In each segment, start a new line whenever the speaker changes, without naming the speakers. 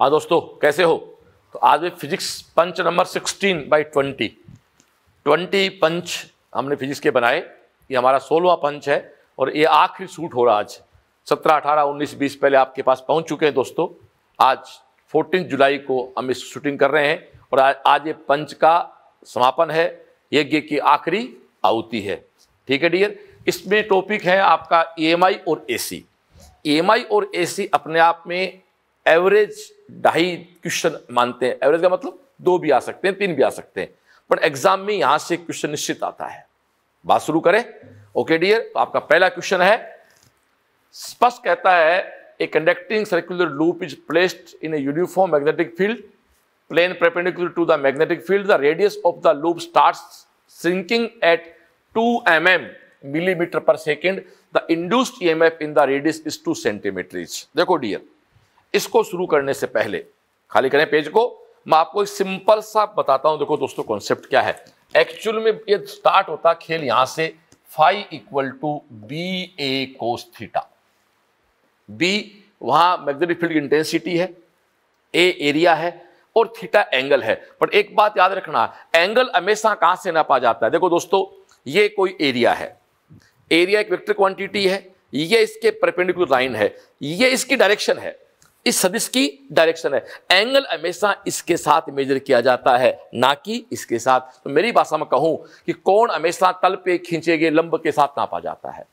हाँ दोस्तों कैसे हो तो आज भी physics punch number sixteen by twenty twenty punch हमने फिजिक्स के बनाए ये हमारा सोलवा पंच है और ये आखिरी सूट हो रहा आज सत्रह अठारह उन्नीस बीस पहले आपके पास पहुंच चुके हैं दोस्तों आज फोर्टीन जुलाई को हम इस शूटिंग कर रहे हैं और आज आज ये पंच का समापन है यज्ञ की आखिरी आहुति है ठीक है डियर इसमें टॉपिक है आपका ई e और ए सी e और ए अपने आप में एवरेज ढाई क्वेश्चन मानते हैं एवरेज का मतलब दो भी आ सकते हैं तीन भी आ सकते हैं पर एग्जाम में यहां से क्वेश्चन निश्चित आता है बात शुरू करें ओके डियर तो आपका पहला क्वेश्चन है स्पष्ट कहता है a conducting circular loop is placed in a uniform magnetic field plane perpendicular to the magnetic field the radius of the loop start sinking at two M M millimetre per second the induced E in the radius is two centimetre देखो dear इसको शुरू करने से पहले खाली करें page को मैं आपको एक सिंपल सा बताता हूं देखो दोस्तों कॉन्सेप्ट क्या है एक्चुअल में ये स्टार्ट होता खेल यहां से five equal to B A cos theta B वहां मैग्नेटिक फील्ड की इंटेंसिटी है ए एरिया है और थीटा एंगल है पर एक बात याद रखना एंगल हमेशा कहां से नापा जाता है देखो दोस्तों ये कोई एरिया है एरिया एक वेक्टर क्वांटिटी है ये इसके परपेंडिकुलर लाइन है ये इसकी डायरेक्शन है इस सदिश की डायरेक्शन है एंगल हमेशा इसके साथ मेजर किया जाता है ना कि इसके साथ तो मेरी भाषा में कहूं कि कौन हमेशा तल पे खींचे गए लंब के साथ नापा जाता है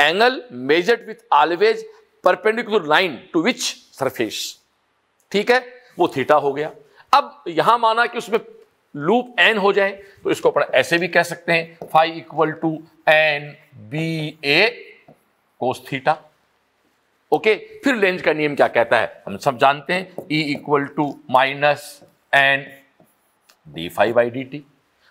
angle measured with always perpendicular line to which surface ठीक है वो थीटा हो गया अब यहां माना कि उसमें लूप एन हो जाए तो इसको अपन ऐसे भी कह सकते हैं five equal to N B A cos theta okay फिर लेंज का नियम क्या कहता है हम सब जानते हैं E equal to minus N D five I D T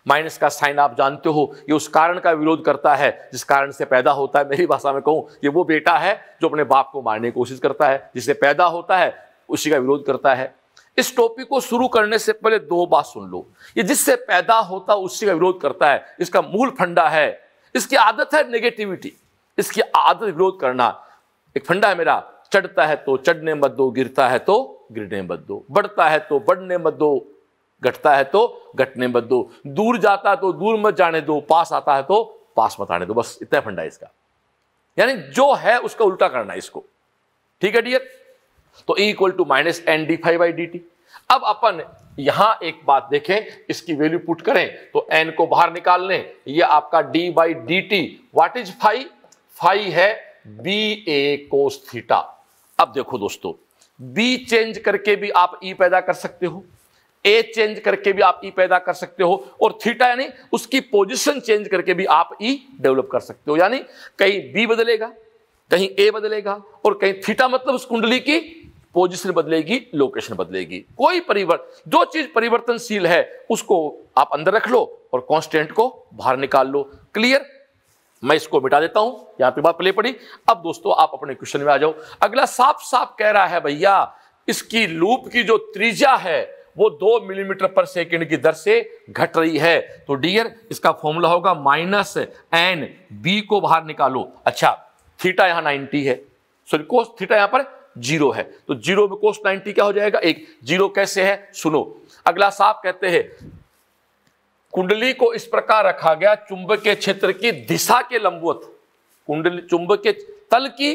minus का साइन आप जानते हो ये उस कारण का विरोध करता है जिस कारण से पैदा होता है मेरी भाषा में कहूं ये वो बेटा है जो अपने बाप को मारने की कोशिश करता है जिससे पैदा होता है उसी का विरोध करता है इस टॉपिक को शुरू करने से पहले दो बात सुन लो ये जिससे पैदा होता उसी का विरोध करता है इसका मूल फंडा है इसकी आदत है नेगेटिविटी इसकी आदत विरोध करना एक फंडा है मेरा चढ़ता है तो चढ़ने मत दो गिरता है तो गिरने मत दो बढ़ता है तो बढ़ने मत दो घटता है तो घटने मत दो दूर जाता है तो दूर मत जाने दो पास आता है तो पास मत आने दो बस इतना फंडा है इसका यानी जो है उसका उल्टा करना है इसको ठीक है डियर तो equal to minus N D five by D T अब अपन यहां एक बात देखें इसकी वैल्यू पुट करें तो एन को बाहर निकाल लें ये आपका D by D T what is five five है बी ए कोस थीटा अब देखो दोस्तों बी चेंज करके भी आप ई e पैदा कर सकते हो ए चेंज करके भी आप ई e पैदा कर सकते हो और थीटा यानी उसकी पोजीशन चेंज करके भी आप ई e डेवलप कर सकते हो यानी कहीं बी बदलेगा कहीं ए बदलेगा और कहीं थीटा मतलब उस कुंडली की पोजिशन बदलेगी लोकेशन बदलेगी कोई परिवर्तन जो चीज परिवर्तनशील है उसको आप अंदर रख लो और कॉन्स्टेंट को बाहर निकाल लो क्लियर मैं इसको मिटा देता हूं यहां पे बात प्ले पड़ी अब दोस्तों आप अपने क्वेश्चन में आ जाओ अगला साफ साफ कह रहा है भैया इसकी लूप की जो त्रिज्या है वो दो मिलीमीटर पर सेकेंड की दर से घट रही है तो डियर इसका फॉर्मूला होगा माइनस एन बी को बाहर निकालो अच्छा थीटा यहाँ नाइनटी है सॉरी कोस थीटा यहाँ पर जीरो है तो जीरो में कोस नाइनटी क्या हो जाएगा एक जीरो कैसे है सुनो अगला साफ कहते हैं कुंडली को इस प्रकार रखा गया चुंब के क्षेत्र की दिशा के लंबवत कुंडली चुंब के तल की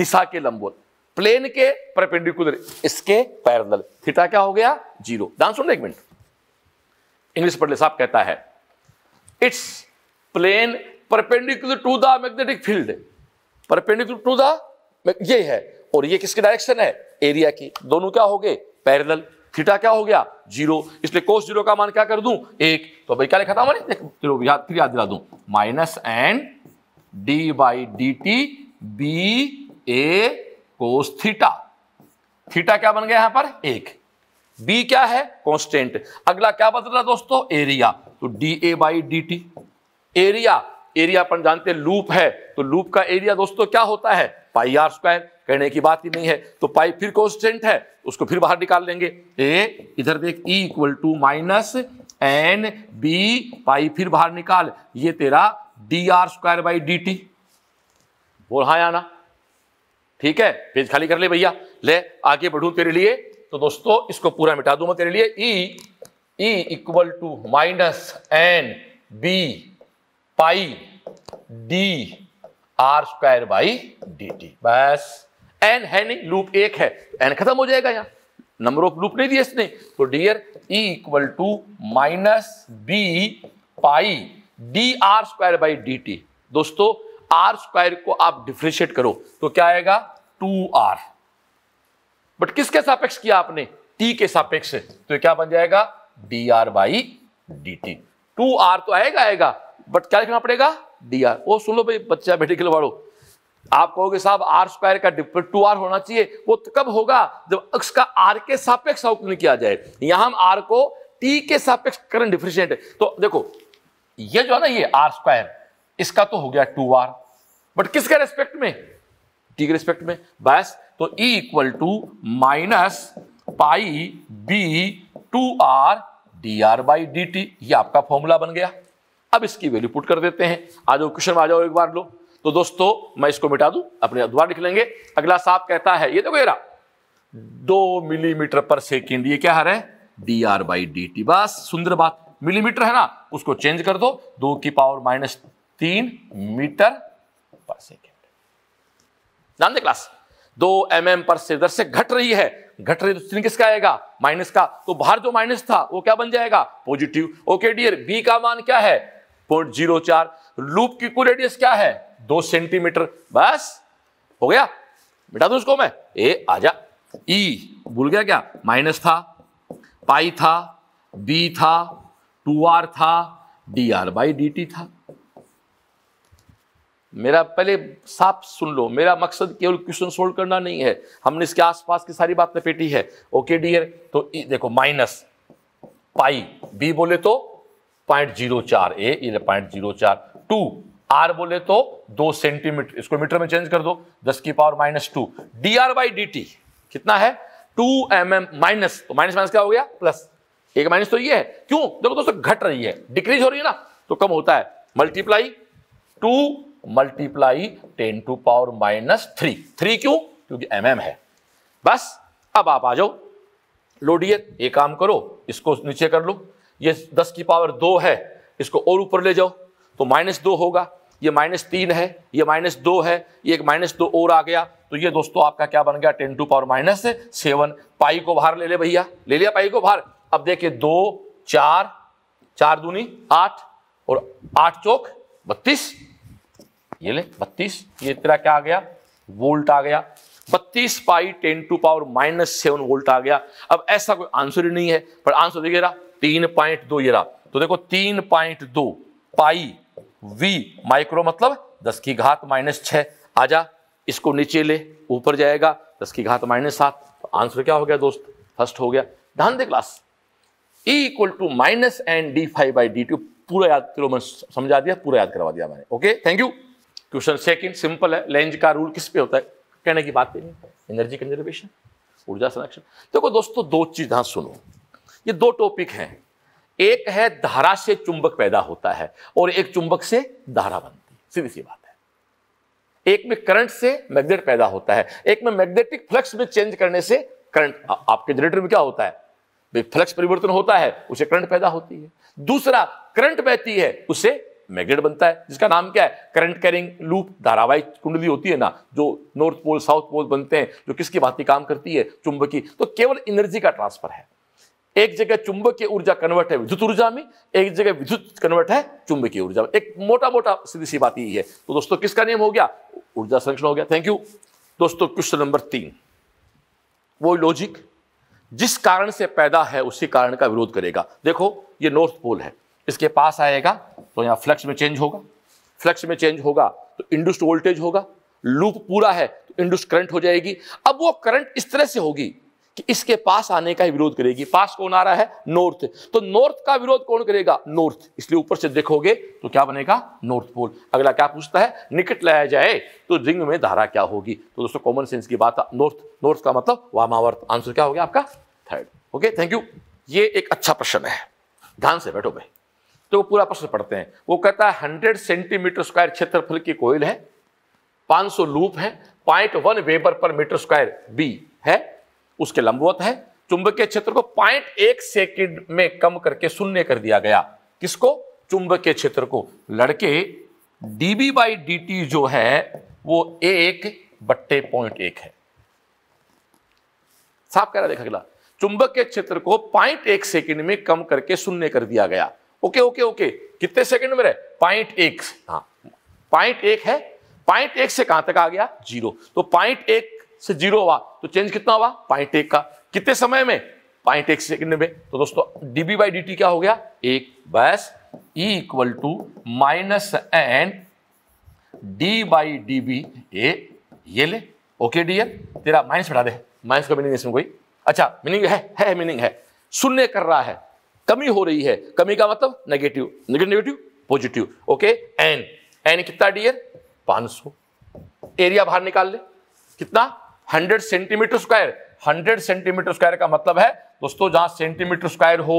दिशा के लंबवत प्लेन के परपेंडिकुलर इसके पैरल थीटा क्या हो गया जीरो ध्यान सुन एक मिनट इंग्लिश पढ़ले साहब कहता है it's plane perpendicular to the magnetic field perpendicular to the ये है और ये किसकी डायरेक्शन है एरिया की दोनों क्या हो गए पैरल थीटा क्या हो गया जीरो इसलिए कोस जीरो का मान क्या कर दूं एक तो भाई क्या लिखा था मैंने याद याद दिला दूं minus N D by D T B A cos theta theta क्या बन गया यहां पर एक बी क्या है कॉन्स्टेंट अगला क्या बदल रहा दोस्तों एरिया तो D A by D T area area अपन जानते हैं लूप है तो लूप का एरिया दोस्तों क्या होता है पाई आर स्क्वायर कहने की बात ही नहीं है तो पाई फिर कॉन्स्टेंट है उसको फिर बाहर निकाल लेंगे ए इधर देख E equal to minus N B pi फिर बाहर निकाल ये तेरा D R square by D T बोल हाँ आना ठीक है पेज खाली कर ले भैया ले आगे बढ़ू तेरे लिए तो दोस्तों इसको पूरा मिटा दू मैं तेरे लिए E E equal to minus N B pi D R square by D T बस एन है नहीं लूप एक है एन खत्म हो जाएगा यहां नंबर ऑफ लूप नहीं दिया इसने तो dear E equal to minus B pi D R square by D T दोस्तों आर स्क्वायर को आप डिफ्रिशिएट करो तो क्या आएगा टू आर बट किसके सापेक्ष किया आपने टी के सापेक्ष तो क्या बन जाएगा D R by D T two R तो आएगा आएगा बट क्या लिखना पड़ेगा डी आर वो सुन लो भाई बच्चा मेडिकल वालों आप कहोगे साहब आर स्क्वायर का डिफरेंट टू आर होना चाहिए वो तो कब होगा जब अक्स का आर के सापेक्ष अवकलन किया जाए यहां हम आर को टी के सापेक्ष करंट है तो देखो ये जो है ना ये आर स्क्वायर इसका तो हो गया टू आर बट किसके रेस्पेक्ट में टी के रेस्पेक्ट में बस तो E equal to minus pi B two R D R by D T ये आपका फॉर्मूला बन गया अब इसकी वैल्यू पुट कर देते हैं आ जाओ क्वेश्चन में आ जाओ एक बार लो तो दोस्तों मैं इसको मिटा दूं अपने दोबारा लिख लेंगे अगला साफ कहता है ये देखो ये दो मिलीमीटर पर सेकेंड ये क्या हर है D R by D T बस सुंदर बात मिलीमीटर है ना उसको चेंज कर दो दो की पावर माइनस तीन मीटर पर सेकेंड ध्यान दे क्लास दो एम mm पर से दर से घट रही है घट रही तो चिन्ह किसका आएगा माइनस का तो बाहर जो माइनस था वो क्या बन जाएगा पॉजिटिव ओके डियर बी का मान क्या है पॉइंट जीरो चार लूप की कुल रेडियस क्या है दो सेंटीमीटर बस हो गया बेटा दू उसको मैं ए जा ई e, भूल गया क्या माइनस था पाई था बी था टू आर था D R by D T था मेरा पहले साफ सुन लो मेरा मकसद केवल क्वेश्चन सोल्व करना नहीं है हमने इसके आसपास की सारी बात लपेटी है ओके डियर तो e, देखो माइनस पाई बी बोले तो पॉइंट जीरो चार ए पॉइंट जीरो चार टू आर बोले तो दो सेंटीमीटर इसको मीटर में चेंज कर दो दस की power minus two D R by D T कितना है टू एम एम माइनस तो माइनस माइनस क्या हो गया प्लस एक माइनस तो ये है क्यों देखो दोस्तों घट रही है डिक्रीज हो रही है ना तो कम होता है multiply two multiply ten to power minus three three क्यों क्योंकि एम mm है बस अब आप आ जाओ लोडिए एक काम करो इसको नीचे कर लो ये दस की पावर दो है इसको और ऊपर ले जाओ तो माइनस दो होगा ये माइनस तीन है ये माइनस दो है ये एक माइनस दो और आ गया तो ये दोस्तों आपका क्या बन गया ten to power minus seven pi को बाहर ले ले भैया ले लिया पाई को बाहर अब देखिए दो चार चार दूनी आठ और आठ चौक बत्तीस ये ले बत्तीस ये तेरा क्या आ गया वोल्ट आ गया बत्तीस pi ten to power minus seven volt आ गया अब ऐसा कोई आंसर ही नहीं है पर आंसर देखिए तीन पॉइंट दो ये रहा तो देखो तीन पॉइंट दो पाई वी माइक्रो मतलब दस की घात माइनस आ जा इसको नीचे ले ऊपर जाएगा दस की घात माइनस सात तो आंसर क्या हो गया दोस्त फर्स्ट हो गया ध्यान दे class E equal to minus N D five by D two पूरा याद करो मैं समझा दिया पूरा याद करवा दिया मैंने okay thank you question second simple है लेंज का रूल किस पे होता है कहने की बात ही नहीं एनर्जी कंजर्वेशन ऊर्जा संरक्षण देखो तो दोस्तों दो चीज हाँ सुनो ये दो टॉपिक हैं एक है धारा से चुंबक पैदा होता है और एक चुंबक से धारा बनती है सीधी सी बात है एक में करंट से मैग्नेट पैदा होता है एक में मैग्नेटिक फ्लक्स में चेंज करने से करंट आपके जनरेटर में क्या होता है फ्लक्स परिवर्तन होता है उसे करंट पैदा होती है दूसरा करंट बहती है उसे मैग्नेट बनता है जिसका नाम क्या है करंट कैरिंग लूप धारावाहिक कुंडली होती है ना जो नॉर्थ पोल साउथ पोल बनते हैं जो किसकी भांति काम करती है चुंबकी तो केवल एनर्जी का ट्रांसफर है एक जगह चुंबकीय ऊर्जा कन्वर्ट है विद्युत ऊर्जा में एक जगह विद्युत कन्वर्ट है चुंबकीय ऊर्जा में एक मोटा मोटा सीधी सी बात यही है तो दोस्तों किसका नियम हो गया ऊर्जा संरक्षण हो गया थैंक यू दोस्तों क्वेश्चन नंबर तीन वो लॉजिक जिस कारण से पैदा है उसी कारण का विरोध करेगा देखो ये नॉर्थ पोल है इसके पास आएगा तो यहां फ्लक्स में चेंज होगा फ्लक्स में चेंज होगा तो इंडुस्ट वोल्टेज होगा लूप पूरा है तो इंडुस्ट करंट हो जाएगी अब वो करंट इस तरह से होगी कि इसके पास आने का ही विरोध करेगी पास कौन आ रहा है नॉर्थ तो नॉर्थ का विरोध कौन करेगा नॉर्थ इसलिए ऊपर से देखोगे तो क्या बनेगा नॉर्थ पोल अगला क्या पूछता है निकट लाया जाए तो रिंग में धारा क्या होगी तो दोस्तों कॉमन सेंस की बात नॉर्थ नॉर्थ का मतलब वामावर्त आंसर क्या हो गया आपका थर्ड ओके थैंक यू ये एक अच्छा प्रश्न है ध्यान से बैठो भाई तो वो पूरा प्रश्न पढ़ते हैं वो कहता है हंड्रेड सेंटीमीटर स्क्वायर क्षेत्रफल की कोयल है 500 लूप है point one weber per metre square B है उसके लंबवत है चुंबकीय क्षेत्र को पॉइंट एक सेकेंड में कम करके शून्य कर दिया गया किसको चुंबकीय क्षेत्र को लड़के डीबी बाई डी जो है वो एक बट्टे पॉइंट एक है साफ कह रहा देखा अगला चुंबकीय क्षेत्र को पॉइंट एक सेकेंड में कम करके शून्य कर दिया गया ओके ओके ओके कितने सेकंड में रहे पॉइंट एक हाँ पॉइंट एक है पॉइंट एक से कहां तक आ गया जीरो तो पॉइंट एक से जीरो हुआ तो चेंज कितना हुआ पॉइंट एक का कितने समय में पॉइंट एक सेकंड में तो दोस्तों डीबी बाई डी क्या हो गया एक बस E equal to minus N D by D B A ये ले ओके डी तेरा माइनस बढ़ा दे माइनस का मीनिंग इसमें कोई अच्छा मीनिंग है है मीनिंग है शून्य कर रहा है कमी हो रही है कमी का मतलब negative negative positive okay N N कितना डियर 500 एरिया बाहर निकाल ले कितना 100 सेंटीमीटर स्क्वायर 100 सेंटीमीटर स्क्वायर का मतलब है दोस्तों जहां सेंटीमीटर स्क्वायर हो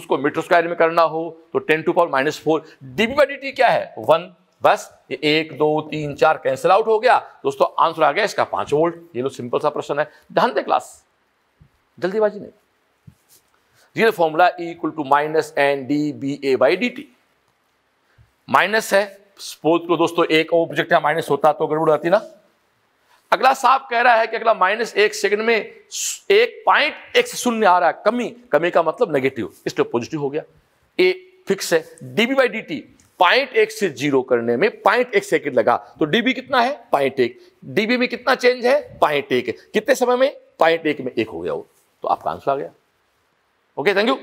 उसको मीटर स्क्वायर में करना हो तो ten to power minus four DB क्या है वन बस ये एक दो तीन चार कैंसिल आउट हो गया दोस्तों आंसर आ गया इसका पांच वोल्ट ये लो सिंपल सा प्रश्न है ध्यान दे क्लास जल्दीबाजी नहीं ये formula E equal to minus N D B A by D T minus है स्पोर्ट को दोस्तों एक ऑब्जेक्ट है माइनस होता तो गड़बड़ आती ना अगला साफ कह रहा है कि अगला माइनस एक सेकंड में एक पॉइंट एक से शून्य आ रहा है कमी कमी का मतलब नेगेटिव इसलिए पॉजिटिव हो गया ए फिक्स है DB by D T point एक से जीरो करने में पॉइंट एक सेकेंड लगा तो डीबी कितना है पॉइंट एक डीबी में कितना चेंज है पॉइंट एक कितने समय में पॉइंट एक में एक हो गया वो तो आपका आंसर आ गया ओके थैंक यू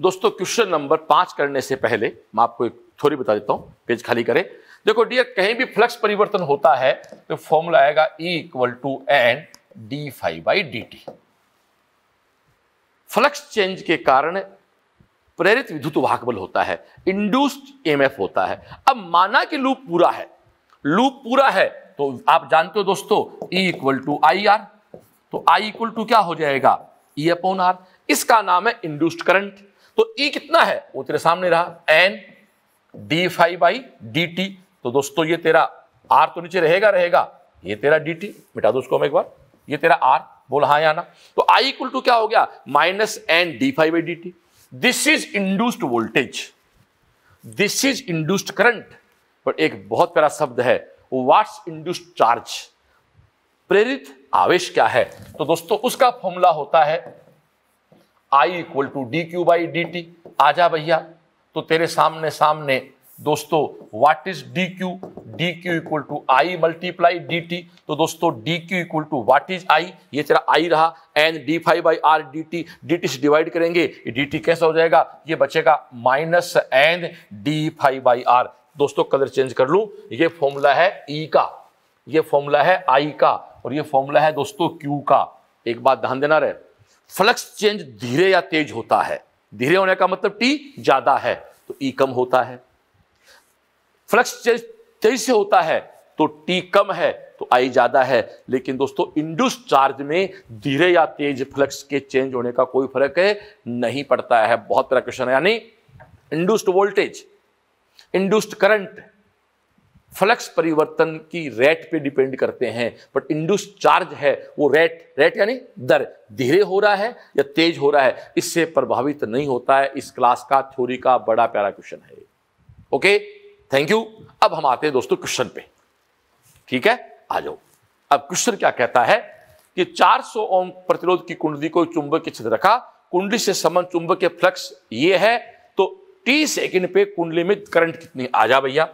दोस्तों क्वेश्चन नंबर पांच करने से पहले मैं आपको एक थोड़ी बता देता हूं पेज खाली करें देखो डियर कहीं भी फ्लक्स परिवर्तन होता है तो फॉर्मूला आएगा E equal to N D five by D T flux change के कारण प्रेरित विद्युत वाहक बल होता है इंड्यूस्ड ईएमएफ e होता है अब माना कि लूप पूरा है लूप पूरा है तो आप जानते हो दोस्तों E equal to I R तो आई इक्वल टू क्या हो जाएगा ई अपोन आर इसका नाम है इंड्यूस्ड करंट तो ई e कितना है वो तेरे सामने रहा N D five by D T तो दोस्तों ये तेरा आर तो नीचे रहेगा रहेगा ये तेरा डी टी मिटा दो उसको मैं एक बार ये तेरा आर बोल हाँ या ना तो आई इक्वल टू क्या हो गया minus N D five by D T this is induced voltage this is induced current पर एक बहुत प्यारा शब्द है वाट्स इंड्यूस्ड चार्ज प्रेरित आवेश क्या है तो दोस्तों उसका फॉर्मूला होता है I equal to D Q by D T आ जा भैया तो तेरे सामने सामने दोस्तों what is D Q D Q equal to I multiply D T तो दोस्तों D Q equal to what is I ये तेरा आई रहा N D five by R D T D T से डिवाइड करेंगे डी टी कैसा हो जाएगा ये बचेगा minus N D five by are दोस्तों कलर चेंज कर लू ये फॉर्मूला है ई e का ये फॉर्मूला है आई का और ये फॉर्मूला है दोस्तों क्यू का एक बात ध्यान देना रहे फ्लक्स चेंज धीरे या तेज होता है धीरे होने का मतलब टी ज्यादा है तो ई कम होता है फ्लक्स चेंज तेज से होता है तो टी कम है तो आई ज्यादा है लेकिन दोस्तों इंडूस चार्ज में धीरे या तेज फ्लक्स के चेंज होने का कोई फर्क है नहीं पड़ता है बहुत बड़ा क्वेश्चन है यानी induced voltage induced current flux परिवर्तन की रेट पे डिपेंड करते हैं बट इंडूस चार्ज है वो रेट रेट यानी दर धीरे हो रहा है या तेज हो रहा है इससे प्रभावित नहीं होता है इस क्लास का थ्योरी का बड़ा प्यारा क्वेश्चन है ओके थैंक यू अब हम आते हैं दोस्तों क्वेश्चन पे ठीक है आ जाओ अब क्वेश्चन क्या कहता है कि 400 ओम प्रतिरोध की कुंडली को चुंबक के छिद्र रखा कुंडली से संबंध चुंबक के फ्लक्स ये है तो टी सेकेंड पे कुंडली में करंट कितनी आ जा भैया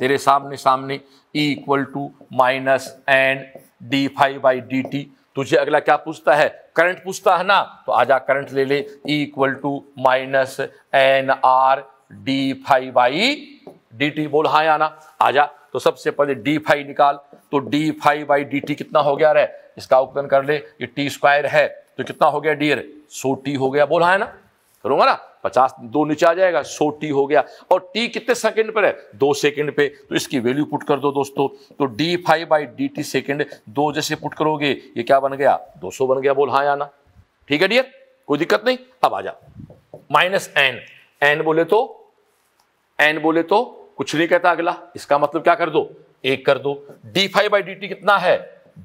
तेरे सामने सामने E equal to minus N D five by D T तुझे अगला क्या पूछता है करंट पूछता है ना तो आजा करंट ले ले E equal to minus N R D five by D T बोल हाँ आना आजा तो सबसे पहले डी फाइव निकाल तो D five by D T कितना हो गया रे इसका उपकरण कर ले ये टी स्क्वायर है तो कितना हो गया डियर सो टी हो गया बोल हाँ ना करूँगा ना पचास दो नीचे आ जाएगा सो टी हो गया और टी कितने सेकंड पर है दो सेकंड पे तो इसकी वैल्यू पुट कर दो दोस्तों तो D five by D T second दो जैसे पुट करोगे ये क्या बन गया दो सौ बन गया बोल हाँ आना ठीक है डियर कोई दिक्कत नहीं अब आ जा माइनस एन एन बोले तो एन बोले तो कुछ नहीं कहता अगला इसका मतलब क्या कर दो एक कर दो D five by D T कितना है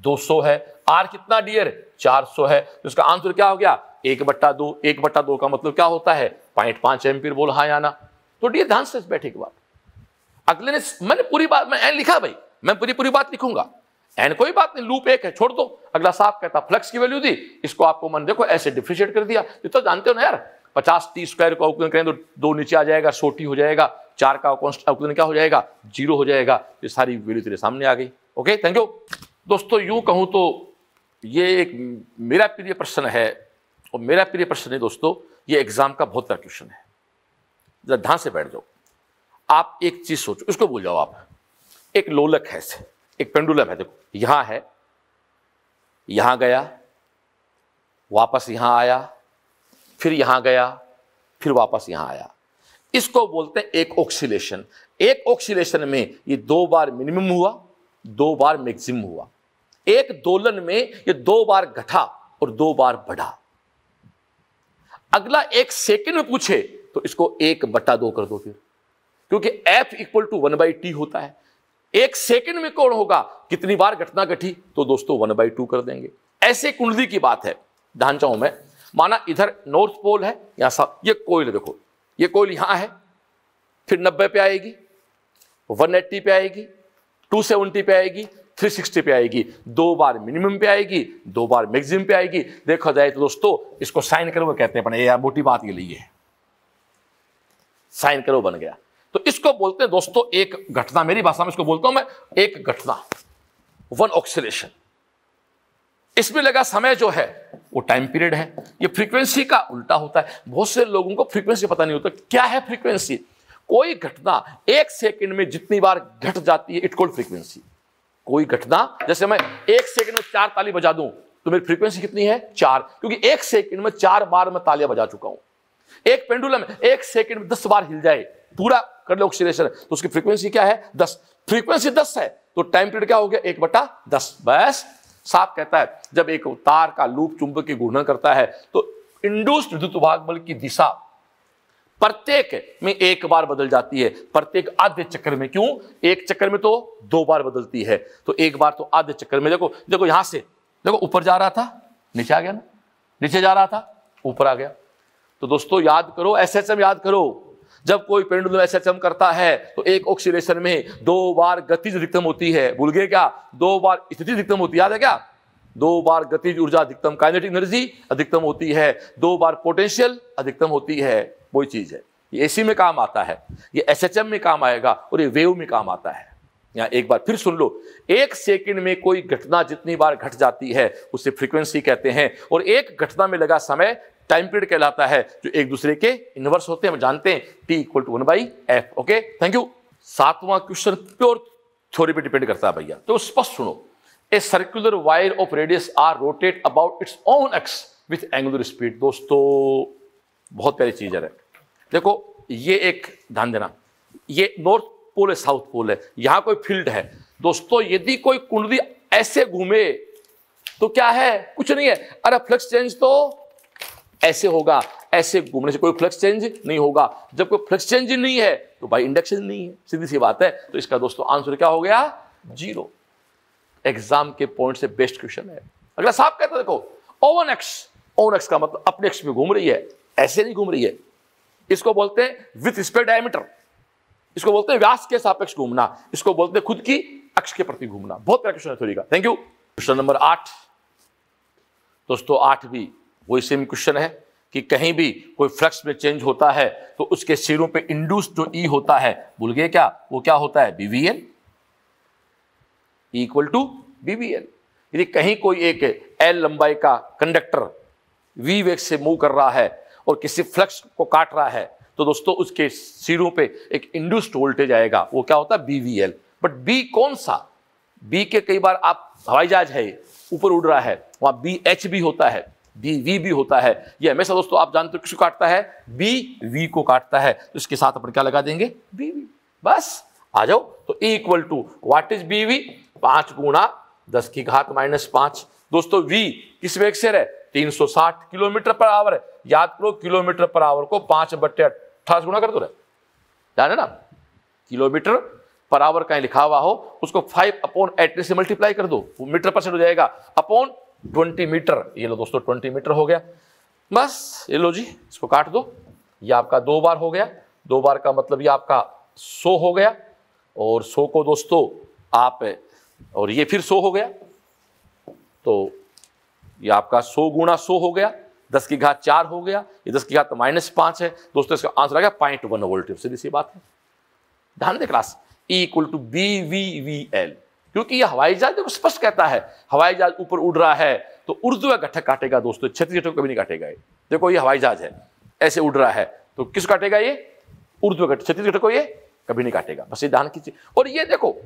दो सौ है आर कितना डियर है चार सौ है तो इसका आंसर क्या हो गया एक बट्टा दो एक बट्टा दो का मतलब क्या होता है पॉइंट पांच एम्पियर बोल हाँ आना तो डियर ध्यान से बैठे की बात अगले ने मैंने पूरी बात मैं एन लिखा भाई मैं पूरी पूरी बात लिखूंगा एन कोई बात नहीं लूप एक है छोड़ दो अगला साफ कहता फ्लक्स की वैल्यू दी इसको आपको मन देखो ऐसे डिफ्रिशिएट कर दिया ये तो जानते हो ना यार पचास तीस स्क्वायर को अवकलन करें तो दो नीचे आ जाएगा सोटी हो जाएगा चार का अवकलन क्या हो जाएगा जीरो हो जाएगा ये सारी वैल्यू तेरे सामने आ गई ओके थैंक यू दोस्तों यूं कहूं तो ये एक मेरा प्रिय प्रश्न है और मेरा प्रिय प्रश्न है दोस्तों ये एग्जाम का बहुत बड़ा क्वेश्चन है जरा ध्यान से बैठ जाओ आप एक चीज सोचो इसको भूल जाओ आप एक लोलक है इसे एक पेंडुलम है देखो यहां है यहां गया वापस यहां आया फिर यहां गया फिर वापस यहां आया इसको बोलते हैं एक ऑक्सीलेशन एक ऑक्सीलेशन में ये दो बार मिनिमम हुआ दो बार मैक्सिमम हुआ एक दोलन में ये दो बार घटा और दो बार बढ़ा अगला एक सेकेंड में पूछे तो इसको एक बटा दो कर दो फिर क्योंकि F equal to one by T होता है एक सेकंड में कौन होगा कितनी बार घटना घटी तो दोस्तों वन बाई टू कर देंगे ऐसे कुंडली की बात है ढांचाओं में माना इधर नॉर्थ पोल है यहां सब ये कोयल देखो ये कोयल यहां है फिर नब्बे पे आएगी वन एट्टी पे आएगी टू सेवनटी पे आएगी 360 पे आएगी दो बार मिनिमम पे आएगी दो बार मैक्सिमम पे आएगी देखा जाए तो दोस्तों इसको साइन करो कहते हैं यार मोटी बात ये लिए साइन करो बन गया तो इसको बोलते हैं दोस्तों एक घटना मेरी भाषा में इसको बोलता हूं मैं एक घटना वन ऑक्सीलेशन इसमें लगा समय जो है वो टाइम पीरियड है ये फ्रीक्वेंसी का उल्टा होता है बहुत से लोगों को फ्रीक्वेंसी पता नहीं होता क्या है फ्रीक्वेंसी कोई घटना एक सेकंड में जितनी बार घट जाती है इट कॉल्ड फ्रीक्वेंसी कोई घटना जैसे मैं एक सेकंड में चार ताली बजा दूं तो मेरी फ्रीक्वेंसी कितनी है चार क्योंकि एक सेकंड में चार बार मैं तालियां बजा चुका हूं एक पेंडुलम एक सेकंड में दस बार हिल जाए पूरा कर लो ऑक्सीडेशन तो उसकी फ्रीक्वेंसी क्या है दस फ्रीक्वेंसी दस है तो टाइम पीरियड क्या हो गया एक बटा दस बस साफ कहता है जब एक तार का लूप चुंबक की घूर्णन करता है तो इंडूस्ड विद्युत भाग बल की दिशा प्रत्येक में एक बार बदल जाती है प्रत्येक आध्य चक्र में क्यों एक चक्र में तो दो बार बदलती है तो एक बार तो आध्य चक्र में देखो देखो यहां से देखो ऊपर जा रहा था नीचे आ गया ना नीचे जा रहा था ऊपर आ गया तो दोस्तों याद करो एस एच एम याद करो जब कोई पेंडुलम एस एच एम करता है तो एक ऑक्सीडेशन में दो बार गतिज अधिकतम होती है भूल गए क्या दो बार स्थिति अधिकतम होती याद है क्या दो बार गतिज ऊर्जा अधिकतम काइनेटिक एनर्जी अधिकतम होती है दो बार पोटेंशियल अधिकतम होती है वही चीज़ है ये एसी में काम आता है ये एसएचएम में काम आएगा और ये वेव में काम आता है यहाँ एक बार फिर सुन लो एक सेकंड में कोई घटना जितनी बार घट जाती है उसे फ्रीक्वेंसी कहते हैं और एक घटना में लगा समय टाइम पीरियड कहलाता है जो एक दूसरे के इनवर्स होते हैं हम जानते हैं T equal to one by F okay thank you सातवां क्वेश्चन प्योर थ्योरी पे डिपेंड करता है भैया तो स्पष्ट सुनो a circular wire of radius R rotate about its own axis with angular speed दोस्तों बहुत प्यारी चीज है देखो ये एक ध्यान देना ये नॉर्थ पोल है साउथ पोल है यहां कोई फील्ड है दोस्तों यदि कोई कुंडली ऐसे घूमे तो क्या है कुछ नहीं है अरे फ्लक्स चेंज तो ऐसे होगा ऐसे घूमने से कोई फ्लक्स चेंज नहीं होगा जब कोई फ्लक्स चेंज नहीं है तो भाई इंडक्शन नहीं है सीधी सी बात है तो इसका दोस्तों आंसर क्या हो गया जीरो एग्जाम के पॉइंट से बेस्ट क्वेश्चन है अगला साफ कहता देखो ओवन एक्स ओवन एक्स का मतलब अपने एक्स में घूम रही है ऐसे नहीं घूम रही है इसको बोलते हैं विथ रिस्पेक्ट डायमीटर इसको बोलते हैं व्यास के सापेक्ष घूमना इसको बोलते हैं खुद की अक्ष के प्रति घूमना बहुत प्यार क्वेश्चन है थोड़ी का थैंक यू क्वेश्चन नंबर आठ दोस्तों आठ भी वही सेम क्वेश्चन है कि कहीं भी कोई फ्लक्स में चेंज होता है तो उसके सिरों पे इंड्यूस जो ई e होता है भूल गए क्या वो क्या होता है बीवीएल इक्वल टू बीवीएल यदि कहीं कोई एक एल लंबाई का कंडक्टर वी वेग से मूव कर रहा है और किसी फ्लक्स को काट रहा है तो दोस्तों उसके सिरों पे एक इंड्यूस्ड वोल्टेज आएगा वो क्या होता है बीवीएल बट बी कौन सा बी के कई बार आप हवाई जहाज है ऊपर उड़ रहा है वहां बी एच भी होता है बी वी भी होता है ये हमेशा दोस्तों आप जानते हो किसको काटता है बी वी को काटता है तो इसके साथ अपन क्या लगा देंगे बी वी बस आ जाओ तो A equal to what is B V पांच गुणा दस की घात माइनस पांच दोस्तों वी किस में अक्षर है 360 किलोमीटर पर आवर है याद करो किलोमीटर पर आवर को पांच बट्टे अट्ठाईस गुणा कर दो रहे ध्यान है ना किलोमीटर पर आवर का लिखा हुआ हो उसको फाइव अपॉन एट से मल्टीप्लाई कर दो मीटर परसेंट हो जाएगा अपॉन ट्वेंटी मीटर ये लो दोस्तों ट्वेंटी मीटर हो गया बस ये लो जी इसको काट दो ये आपका दो बार हो गया दो बार का मतलब ये आपका सो हो गया और सो को दोस्तों आप और ये फिर सो हो गया तो ये आपका सौ गुणा सौ हो गया दस की घात चार हो गया ये दस की घात माइनस पांच है दोस्तों इसका आंसर आ गया पॉइंट वन वोल्ट सीधी सी बात है ध्यान दे class equal to B V V L क्योंकि यह हवाई जहाज देखो स्पष्ट कहता है हवाई जहाज ऊपर उड़ रहा है तो उर्दू का गठक काटेगा दोस्तों क्षेत्रीय कभी नहीं काटेगा देखो ये हवाई जहाज है ऐसे उड़ रहा है तो किस काटेगा ये उर्दू का क्षेत्रीय घटक को ये कभी नहीं काटेगा बस ये ध्यान कीजिए और ये देखो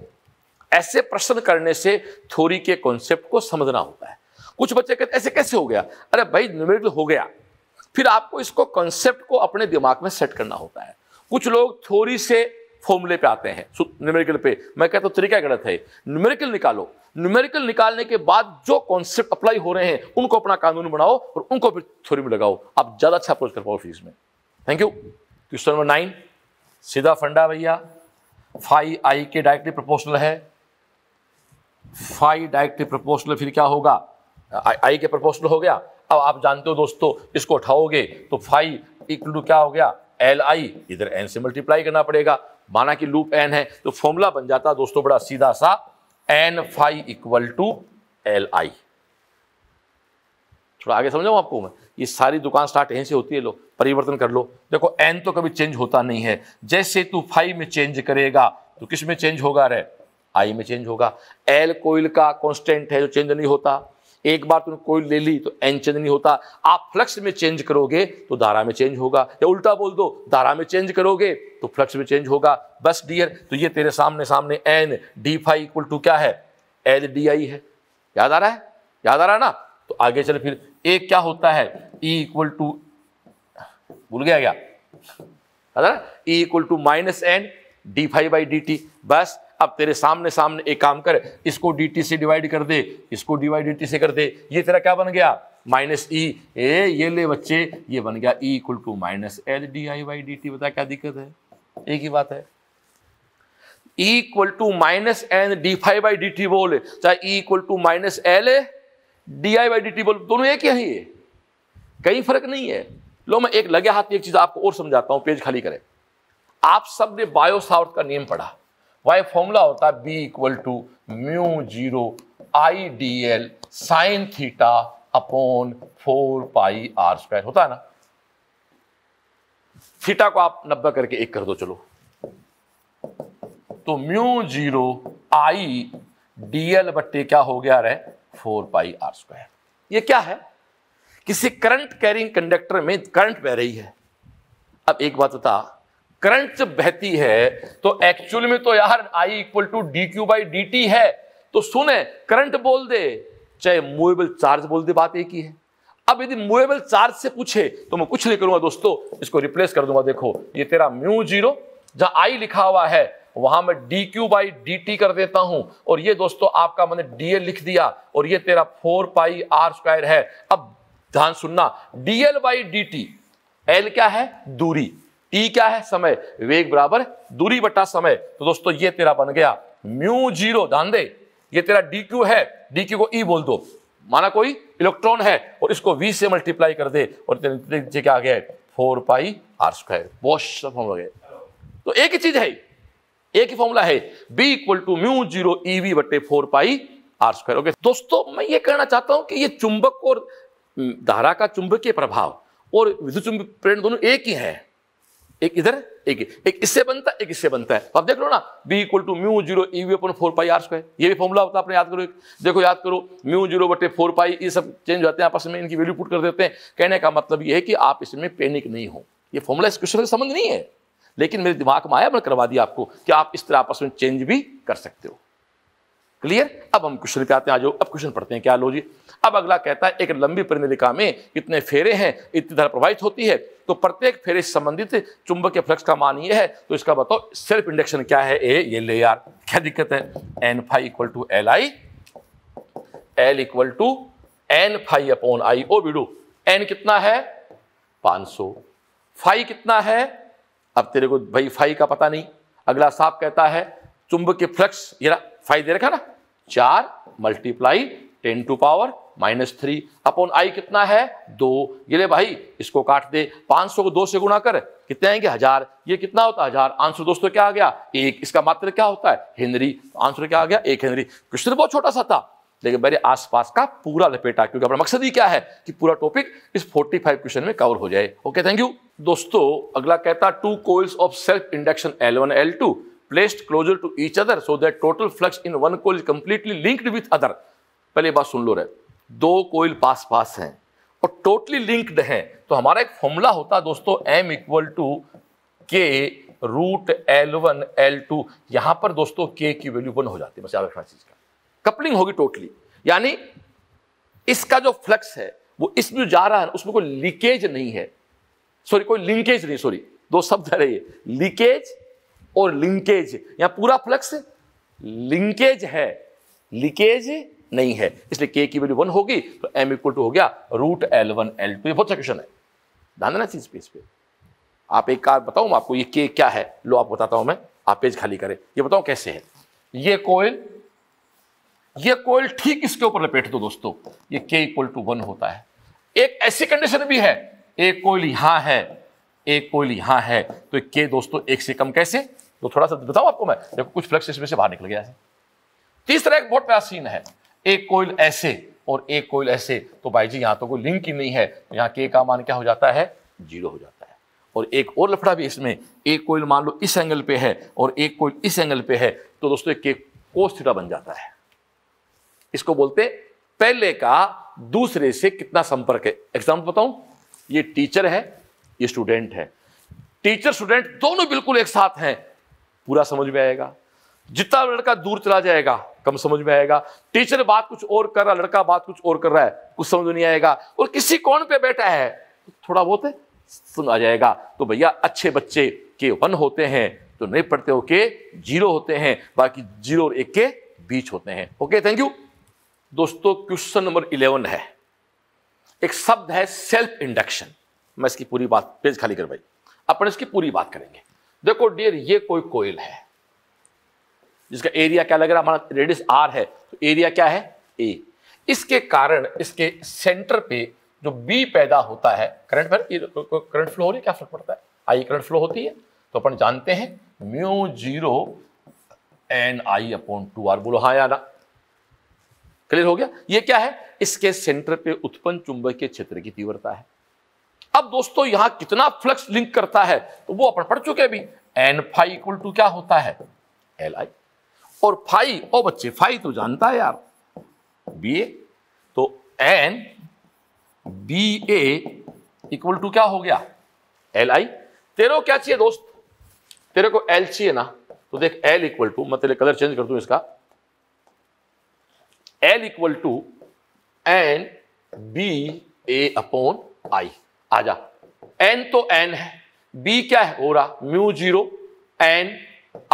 ऐसे प्रश्न करने से थोरी के कॉन्सेप्ट को समझना होता है कुछ बच्चे कहते ऐसे कैसे हो गया अरे भाई न्यूमेरिकल हो गया फिर आपको इसको कॉन्सेप्ट को अपने दिमाग में सेट करना होता है कुछ लोग थ्योरी से फॉर्मूले पे आते हैं न्यूमेरिकल पे मैं कहता हूँ तरीका गलत है न्यूमेरिकल निकालो न्यूमेरिकल निकालने के बाद जो कॉन्सेप्ट अप्लाई हो रहे हैं उनको अपना कानून बनाओ और उनको फिर थ्योरी में लगाओ आप ज़्यादा अच्छा अप्रोच कर पाओ फीस में thank you question number nine सीधा फंडा भैया फाइव आई के डायरेक्टली प्रोपोर्शनल है फाइव डायरेक्टली प्रोपोर्शनल फिर क्या होगा आई के प्रपोर्शनल हो गया अब आप जानते हो दोस्तों इसको उठाओगे तो फाइव इक्वल टू क्या हो गया एल आई इधर एन से मल्टीप्लाई करना पड़ेगा माना कि लूप एन है तो फॉर्मूला बन जाता दोस्तों बड़ा सीधा सा N five equal to L I थोड़ा आगे समझाऊँ आपको मैं ये सारी दुकान स्टार्ट यहीं से होती है लो परिवर्तन कर लो देखो एन तो कभी चेंज होता नहीं है जैसे तू फाइव में चेंज करेगा तो किस में चेंज होगा रे आई में चेंज होगा एल कोयल का कॉन्स्टेंट है जो चेंज नहीं होता एक बार तुमने कोई ले ली तो एन चेंज नहीं होता आप फ्लक्स में चेंज करोगे तो धारा में चेंज होगा या उल्टा बोल दो धारा में चेंज करोगे तो फ्लक्स में चेंज होगा बस डियर तो ये तेरे सामने सामने N D five equal to क्या है एल डी आई है याद आ रहा है याद आ रहा है ना तो आगे चल फिर एक क्या होता है ई e इक्वल टू भूल गया क्या E e equal to minus N D five by D T बस अब तेरे सामने सामने एक काम कर इसको डी टी से डिवाइड कर दे इसको डिवाइड डी टी से कर दे ये तेरा क्या बन गया माइनस ई e। ए ये ले बच्चे ये बन गया E equal to minus L D I Y D T बता क्या दिक्कत है एक ही बात है E equal to minus N D phi by D T बोल चाहे E equal to minus L D I Y D T बोल दोनों एक ही है कहीं फर्क नहीं है लो मैं एक लगे हाथ में एक चीज आपको और समझाता हूं पेज खाली करें आप सब ने बायोसावर्ट का नियम पढ़ा वाई फॉर्मूला होता है B equal to mu zero I D L sine theta upon four pi R square होता है ना थीटा को आप नब्बे करके एक कर दो चलो तो म्यू जीरो आई डीएल बट्टे क्या हो गया रहे फोर पाई आर स्क्वायर ये क्या है किसी करंट कैरिंग कंडक्टर में करंट बह रही है अब एक बात बता करंट जब बहती है तो एक्चुअल में तो यार I equal to D Q by D T है तो सुने करंट बोल दे चाहे मूवेबल चार्ज बोल दे बात एक ही है अब यदि मूवेबल चार्ज से पूछे तो मैं कुछ नहीं करूंगा दोस्तों इसको रिप्लेस कर दूंगा देखो ये तेरा म्यू जीरो जहां आई लिखा हुआ है वहां मैं D Q by D T कर देता हूं और ये दोस्तों आपका मैंने डीएल लिख दिया और ये तेरा फोर पाई आर स्क्वायर है अब ध्यान सुनना DL by D T L क्या है दूरी टी क्या है समय वेग बराबर दूरी बटा समय तो दोस्तों ये तेरा बन गया म्यू जीरो ध्यान दे ये तेरा डी क्यू है डी क्यू को ई e बोल दो माना कोई इलेक्ट्रॉन है और इसको वी से मल्टीप्लाई कर दे और नीचे क्या आ गया है फोर पाई आर स्क्वायर बहुत हो गए तो एक ही चीज है एक ही फॉर्मूला है B equal to mu zero EV e बटे four pi R square okay दोस्तों मैं ये कहना चाहता हूं कि ये चुंबक और हम्म, धारा का चुंबकीय प्रभाव और विद्युत चुंबक प्रेरण दोनों एक ही है एक इधर एक एक इससे बनता है एक इससे बनता है अब देख लो ना B equal to mu zero EV upon four pi R square ये भी फॉर्मूला होता है आपने याद करो एक देखो याद करो म्यू जीरो बटे फोर पाई ये सब चेंज होते हैं आपस में इनकी वैल्यू पुट कर देते हैं कहने का मतलब ये है कि आप इसमें पैनिक नहीं हो ये फॉर्मूला इस क्वेश्चन से संबंध नहीं है लेकिन मेरे दिमाग में आया मैं करवा दिया आपको कि आप इस तरह आपस में चेंज भी कर सकते हो क्लियर अब हम क्वेश्चन पे आते हैं आज अब क्वेश्चन पढ़ते हैं क्या लो जी अब अगला कहता है एक लंबी परिनलिका में इतने फेरे हैं इतनी धारा प्रवाहित होती है तो प्रत्येक फेरे से संबंधित चुंबक के फ्लक्स का मान ये है तो इसका बताओ सेल्फ इंडक्शन क्या है ए ये ले यार क्या दिक्कत है N five equal to L I L equal to N five upon I ओ बीडू एन कितना है पांच सौ फाइव कितना है अब तेरे को भाई फाइव का पता नहीं अगला साफ कहता है चुंबक के फ्लक्स ये फाइव दे रखा ना चार multiply ten to power minus three upon I कितना है दो ये ले भाई इसको काट दे पांच सौ को दो से गुणा कर कितने आएंगे हजार ये कितना होता है हजार आंसर दोस्तों क्या आ गया एक इसका मात्र क्या होता है हेनरी आंसर क्या आ गया एक हेनरी क्वेश्चन बहुत छोटा सा था लेकिन मेरे आसपास का पूरा लपेटा क्योंकि अपना मकसद ही क्या है कि पूरा टॉपिक इस 45 क्वेश्चन में कवर हो जाए ओके थैंक यू दोस्तों अगला कहता two coils of self induction L one L two placed closer to each other so that total flux in one coil is completely linked with other पहले बात सुन लो रे दो कोयल पास पास हैं और टोटली लिंक्ड हैं तो हमारा एक फॉर्मूला होता है दोस्तों m equal to K root L one L two यहां पर दोस्तों के की वैल्यू वन हो जाती है बस याद रखना चीज का कपलिंग होगी टोटली यानी इसका जो फ्लक्स है वो इसमें जा रहा है उसमें कोई लीकेज नहीं है सॉरी कोई लिंकेज नहीं सॉरी दो शब्द है लीकेज और लिंकेज यहां पूरा फ्लक्स लिंकेज है लीकेज नहीं है इसलिए के की वैल्यू वन होगी तो एम इक्वल टू हो गया root L one L two बहुत क्वेश्चन अच्छा है ध्यान देना चीज पे इस पे आप एक कार मैं आपको ये के क्या है लो आप बताता हूं मैं आप पेज खाली करें ये बताओ कैसे है ये कोयल ये कोयल ठीक इसके ऊपर लपेट दो दोस्तों ये के इक्वल टू वन होता है एक ऐसी कंडीशन भी है एक कोयल यहां है एक कोयल यहां है तो के दोस्तों एक से कम कैसे तो थोड़ा सा बताऊं आपको मैं देखो कुछ फ्लक्स इसमें से बाहर निकल गया है तीसरा एक बहुत प्यारा सीन है एक कोयल ऐसे और एक कोयल ऐसे तो भाई जी यहां तो कोई लिंक ही नहीं है तो यहां के का मान क्या हो जाता है जीरो हो जाता है और एक और लफड़ा भी इसमें एक कोयल मान लो इस एंगल पे है और एक कोयल इस एंगल पे है तो दोस्तों एक कोस थीटा बन जाता है इसको बोलते पहले का दूसरे से कितना संपर्क है एग्जाम्पल बताऊं ये टीचर है ये स्टूडेंट है टीचर स्टूडेंट दोनों बिल्कुल एक साथ हैं पूरा समझ में आएगा जितना लड़का दूर चला जाएगा कम समझ में आएगा टीचर बात कुछ और कर रहा लड़का बात कुछ और कर रहा है कुछ समझ नहीं आएगा और किसी कौन पे बैठा है थोड़ा बहुत समझ आ जाएगा तो भैया अच्छे बच्चे के वन होते हैं तो नहीं पढ़ते हो के जीरो होते हैं बाकी जीरो और एक के बीच होते हैं ओके थैंक यू दोस्तों क्वेश्चन नंबर इलेवन है एक शब्द है सेल्फ इंडक्शन मैं इसकी पूरी बात पेज खाली कर भाई अपन इसकी पूरी बात करेंगे देखो डियर ये कोई कोयल है जिसका एरिया क्या लग रहा है हमारा रेडिस आर है तो एरिया क्या है ए इसके कारण इसके सेंटर पे जो बी पैदा होता है करंट पर करंट फ्लो हो रही है क्या फर्क पड़ता है आई करंट फ्लो होती है तो अपन जानते हैं mu zero N I upon two R बोलो हाँ यार क्लियर हो गया ये क्या है इसके सेंटर पे उत्पन्न चुंबकीय क्षेत्र की तीव्रता है अब दोस्तों यहां कितना फ्लक्स लिंक करता है तो वो अपन पढ़ चुके अभी एन फाइव इक्वल टू क्या होता है एल आई और फाइव ओ बच्चे फाइव तो जानता है यार बी ए तो N B A equal to क्या हो गया एल आई तेरे को क्या चाहिए दोस्त तेरे को एल चाहिए ना तो देख एल इक्वल टू मैं तेरे कलर चेंज कर दू इसका L equal to N B A upon I आ जा एन तो एन है बी क्या है हो रहा mu zero N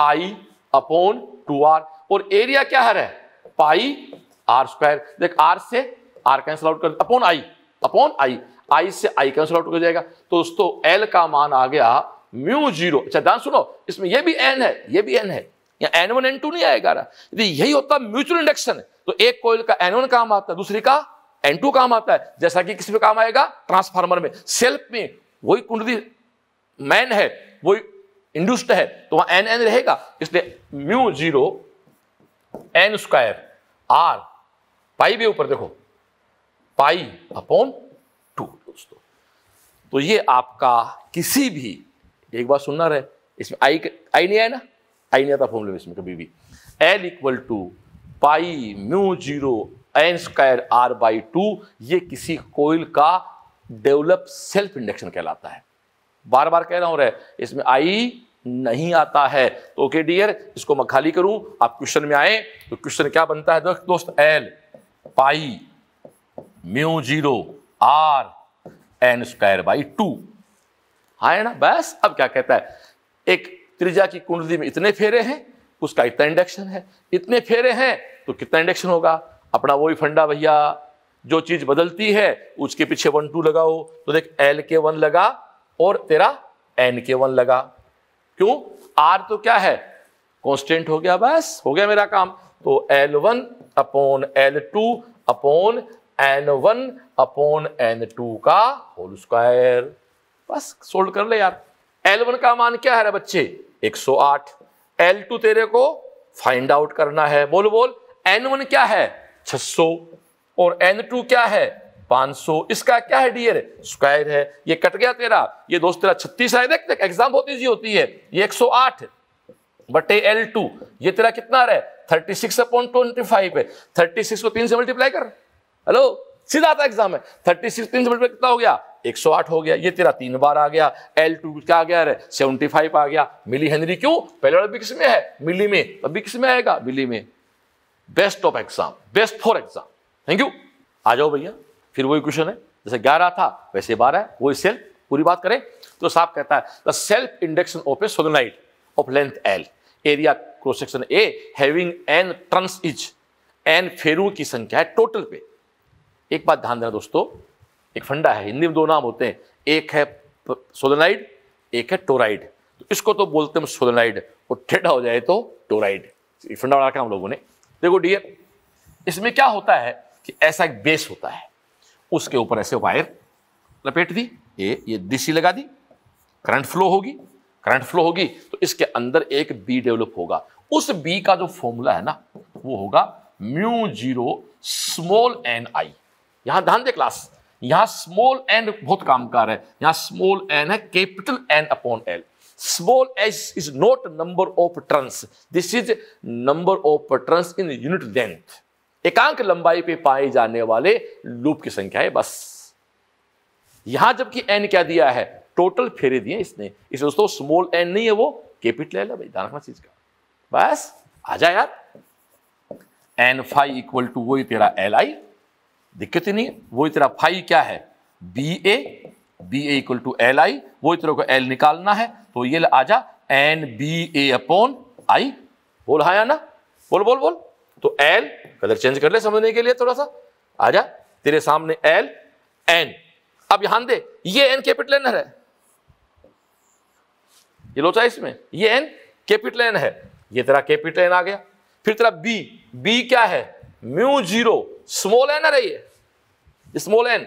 I upon two R और एरिया क्या है पाई आर स्क्वायर देख आर से आर कैंसिल आउट कर upon I upon I I से आई कैंसिल आउट कर जाएगा तो दोस्तों एल का मान आ गया म्यू जीरो अच्छा ध्यान सुनो इसमें ये भी एन है ये भी एन है एन वन एन टू नहीं आएगा यदि यही होता म्यूचुअल इंडक्शन तो एक कोयल का एन वन काम आता दूसरी का एन टू काम आता है जैसा कि किस में काम आएगा ट्रांसफार्मर में सेल्फ में वही कुंडली मैन है वही इंडुस्ट है तो वहां एन एन रहेगा इसलिए mu zero N square R pi भी ऊपर देखो पाई अपॉन टू दोस्तों तो ये आपका किसी भी एक बार सुनना रहे इसमें आई आई नहीं आया ना आई नहीं आता फॉर्मूले में इसमें कभी भी L equal to pi mu zero N square R by two ये किसी कोयल का डेवलप सेल्फ इंडक्शन कहलाता है बार बार कह रहा हूं रे इसमें आई नहीं आता है तो ओके डियर इसको मैं खाली करूं आप क्वेश्चन में आए तो क्वेश्चन क्या बनता है दोस्त L pi mu zero R N square by two हाँ ना बस अब क्या कहता है एक त्रिजा की कुंडली में इतने फेरे हैं उसका इतना इंडक्शन है इतने फेरे हैं तो कितना इंडक्शन होगा अपना वही फंडा भैया जो चीज बदलती है उसके पीछे वन टू लगाओ तो देख एल के वन लगा और तेरा एन के वन लगा क्यों आर तो क्या है कॉन्स्टेंट हो गया बस हो गया मेरा काम तो L one upon L two upon N one upon N two का होल स्क्वायर बस सोल्व कर ले यार एल वन का मान क्या है रे बच्चे 108 एल टू तेरे को फाइंड आउट करना है बोल बोल एन वन क्या है 600 और एन टू क्या है 500 इसका क्या है डियर स्क्वायर है ये कट गया तेरा ये दोस्त तेरा छत्तीस आए देख देख एग्जाम बहुत ईजी होती है ये एक सौ आठ बटे एल टू ये तेरा कितना रहे thirty six upon twenty five है थर्टी सिक्स को तीन से मल्टीप्लाई कर हेलो सीधा आता एग्जाम है थर्टी सिक्स तीन से मल्टीप्लाई कितना हो गया एक सौ आठ हो गया ये तेरा तीन बार आ गया एल टू क्या आ गया रे सेवेंटी फाइव आ गया मिली हेनरी क्यों पहले वाला बिक्स में है मिली में अब बिक्स में आएगा मिली में best of exam best for exam thank you आ जाओ भैया फिर वही क्वेश्चन है जैसे ग्यारह था वैसे बारह है वही सेल्फ पूरी बात करें तो साफ कहता है the self induction of a solenoid of length L area cross section A having N turns is N फेरू की संख्या है टोटल पे एक बात ध्यान देना दोस्तों एक फंडा है हिंदी में दो नाम होते हैं एक है सोलोनाइड एक है टोराइड तो इसको तो बोलते हैं सोलोनाइड और ठेडा हो जाए तो टोराइड फंडा बना रखा हम लोगों ने देखो डियर इसमें क्या होता है कि ऐसा एक बेस होता है उसके ऊपर ऐसे वायर लपेट दी ये ये डीसी लगा दी करंट फ्लो होगी करंट फ्लो होगी तो इसके अंदर एक बी डेवलप होगा उस बी का जो फॉर्मूला है ना वो होगा mu zero small n I यहां ध्यान दे क्लास यहां स्मॉल एन बहुत काम कर है यहां स्मॉल एन है capital N upon L small h is not number of turns this is number of turns in unit length एकांक लंबाई पे पाए जाने वाले लूप की संख्या है बस यहां जबकि एन क्या दिया है टोटल फेरे दिए इसने इस दोस्तों स्मॉल एन नहीं है वो कैपिटल एल है भाई ध्यान चीज का बस आ जाए यार एन फाइव इक्वल टू वही तेरा एल आई दिक्कत ही नहीं है वही तेरा फाइव क्या है B A B A equal to L I वो इतने को एल निकालना है तो ये आ जा N B A upon I बोल हाँ या ना बोल बोल बोल तो एल कलर चेंज कर ले समझने के लिए थोड़ा सा आ जा तेरे सामने एल एन अब यहां दे ये एन कैपिटल एन है ये लोचा इसमें ये एन कैपिटल एन है ये तेरा कैपिटल एन आ गया फिर तेरा बी बी क्या है म्यू जीरो स्मॉल एन है ये स्मॉल एन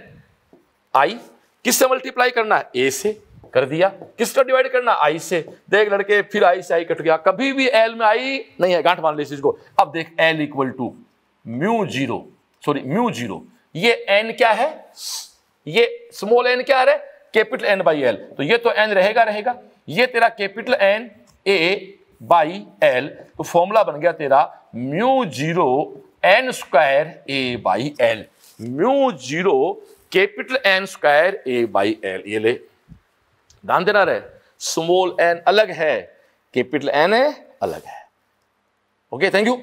आई किससे मल्टीप्लाई करना ए से कर दिया किसका डिवाइड करना आई से देख लड़के फिर आई से आई कट गया कभी भी एल में आई नहीं है गांठ मान ली चीज को अब देख L equal to mu zero sorry mu zero ये एन क्या है ये स्मॉल एन क्या है कैपिटल एन बाई एल तो ये तो एन रहेगा रहेगा ये तेरा capital N A by L तो फॉर्मूला बन गया तेरा mu zero N square A by L mu zero capital N square A by L ये ले ध्यान देना रहे स्मॉल एन अलग है कैपिटल एन है अलग है ओके थैंक यू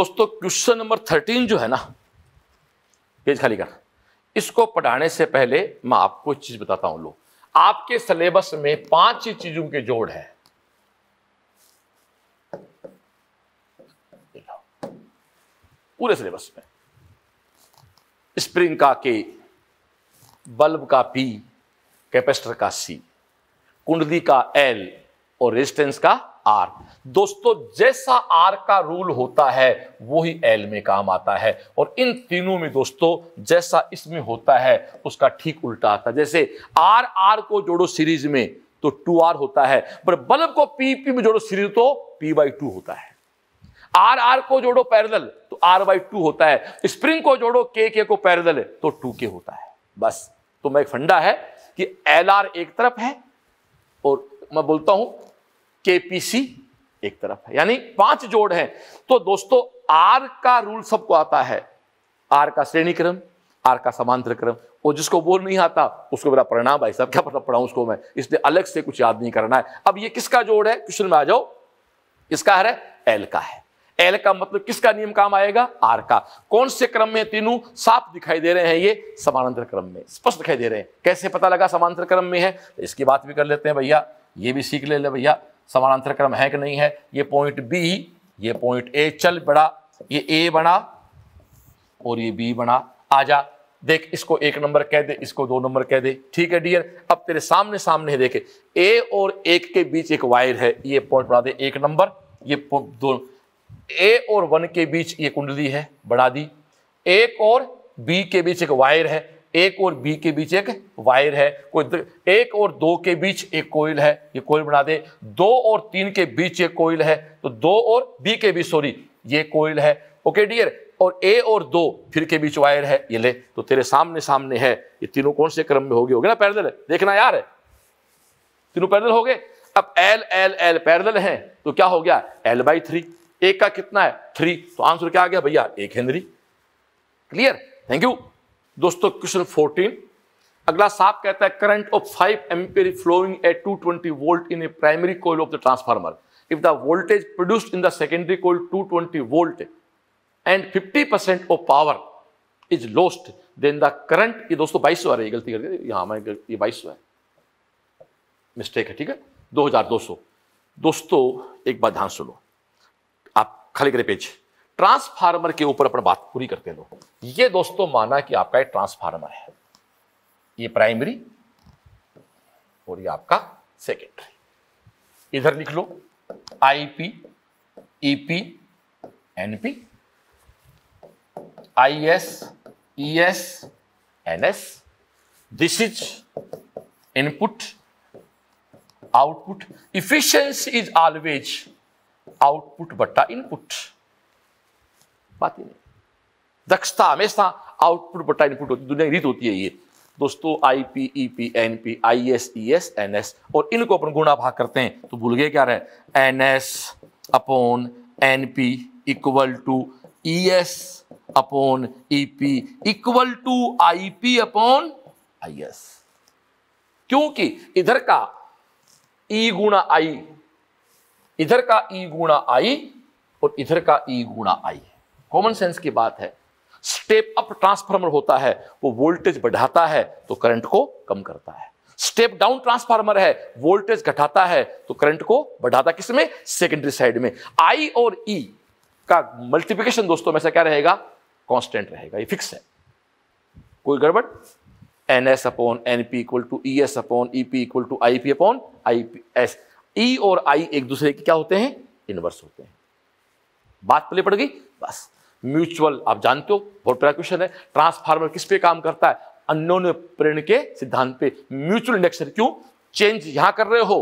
दोस्तों क्वेश्चन नंबर थर्टीन जो है ना पेज खाली कर इसको पढ़ाने से पहले मैं आपको एक चीज बताता हूं लोग आपके सिलेबस में पांच ही चीजों के जोड़ है पूरे सिलेबस में स्प्रिंग का के बल्ब का पी कैपेसिटर का सी कुंडली का एल और रेजिस्टेंस का आर दोस्तों जैसा आर का रूल होता है वो ही एल में काम आता है और इन तीनों में दोस्तों जैसा इसमें होता है उसका ठीक उल्टा आता है जैसे आर आर को जोड़ो सीरीज में तो टू आर होता है पर बल्ब को पी पी में जोड़ो सीरीज तो पी बाई टू होता है आर आर को जोड़ो पैरेलल तो आर बाई टू होता है स्प्रिंग को जोड़ो के के को पैरेलल तो टू के होता है बस तो मैं एक फंडा है कि एल आर एक तरफ है और मैं बोलता हूं के पी सी एक तरफ है यानी पांच जोड़ है तो दोस्तों आर का रूल सबको आता है आर का श्रेणी क्रम आर का समांतर क्रम और जिसको वो नहीं आता उसको मेरा परिणाम भाई साहब क्या पता पढ़ाऊं उसको मैं इसलिए अलग से कुछ याद नहीं करना है अब ये किसका जोड़ है क्वेश्चन में आ जाओ इसका है एल का है एल का मतलब किसका नियम काम आएगा आर का कौन से क्रम में तीनों साफ दिखाई दे रहे हैं ये समानांतर क्रम में स्पष्ट दिखाई दे रहे हैं कैसे पता लगा समानांतर क्रम में है तो इसकी बात भी कर लेते हैं भैया ये भी सीख ले ले भैया समानांतर क्रम है कि नहीं है ये पॉइंट बी ये पॉइंट ए चल बड़ा ये ए बना और ये बी बना आजा देख इसको एक नंबर कह दे इसको दो नंबर कह दे ठीक है डियर अब तेरे सामने सामने देखे ए और एक के बीच एक वायर है ये पॉइंट बना दे एक नंबर ये दो ए और वन के बीच ये कुंडली है बढ़ा दी एक और बी के बीच एक वायर है एक और बी के बीच एक वायर है कोई एक और दो के बीच एक कोयल है ये कोयल बना दे दो और तीन के बीच एक कोयल है तो दो और बी के बीच सॉरी ये कोयल है ओके डियर और ए और दो फिर के बीच वायर है ये ले तो तेरे सामने सामने है ये तीनों कौन से क्रम में हो गए हो गए ना पैरदल देखना यार तीनों पैरदल हो गए अब एल एल एल पैरदल है तो क्या हो गया एल बाई थ्री एक का कितना है थ्री तो आंसर क्या आ गया भैया एक हेनरी क्लियर थैंक यू दोस्तों क्वेश्चन फोर्टीन अगला साफ कहता है current of five ampere flowing at two twenty volt in a primary coil of the transformer if the voltage produced in the secondary coil twenty volt and fifty percent of power is lost then the current ये दोस्तों बाईस है गलती करके यहां मैं ये बाईस है मिस्टेक है ठीक है दो हजार दो सौ दोस्तों एक बात ध्यान सुनो खाली करें पेज ट्रांसफार्मर के ऊपर अपन बात पूरी करते लो ये दोस्तों माना कि आपका एक ट्रांसफार्मर है ये प्राइमरी और ये आपका सेकेंडरी इधर लिख लो IP EP NP IS ES NS this is input output efficiency is always output बट्टा इनपुट बात ही नहीं दक्षता हमेशा आउटपुट बट्टा इनपुट होती दुनिया की रीत होती है ये दोस्तों I P E P N P I S E S N S और इनको अपन गुणा भाग करते हैं तो भूल गए क्या रहे N S upon N P equal to E S upon E P equal to I P upon I S क्योंकि इधर का ई e गुणा आई इधर का ई गुणा आई और इधर का ई गुणा आई कॉमन सेंस की बात है स्टेप अप ट्रांसफार्मर होता है वो वोल्टेज बढ़ाता है तो करंट को कम करता है स्टेप डाउन ट्रांसफार्मर है वोल्टेज घटाता है तो करंट को बढ़ाता किसमें सेकेंडरी साइड में आई और ई e का मल्टीप्लीकेशन दोस्तों में से क्या रहेगा कांस्टेंट रहेगा ये फिक्स है कोई गड़बड़ N S upon N P equal to E S upon E P equal to I P upon I P S E और आई एक दूसरे के क्या होते हैं इनवर्स होते हैं बात पहले पड़ गई बस म्यूचुअल आप जानते हो बहुत बड़ा क्वेश्चन है ट्रांसफार्मर किस पे काम करता है अन्योन प्रेरण के सिद्धांत पे म्यूचुअल इंडक्शन क्यों चेंज यहां कर रहे हो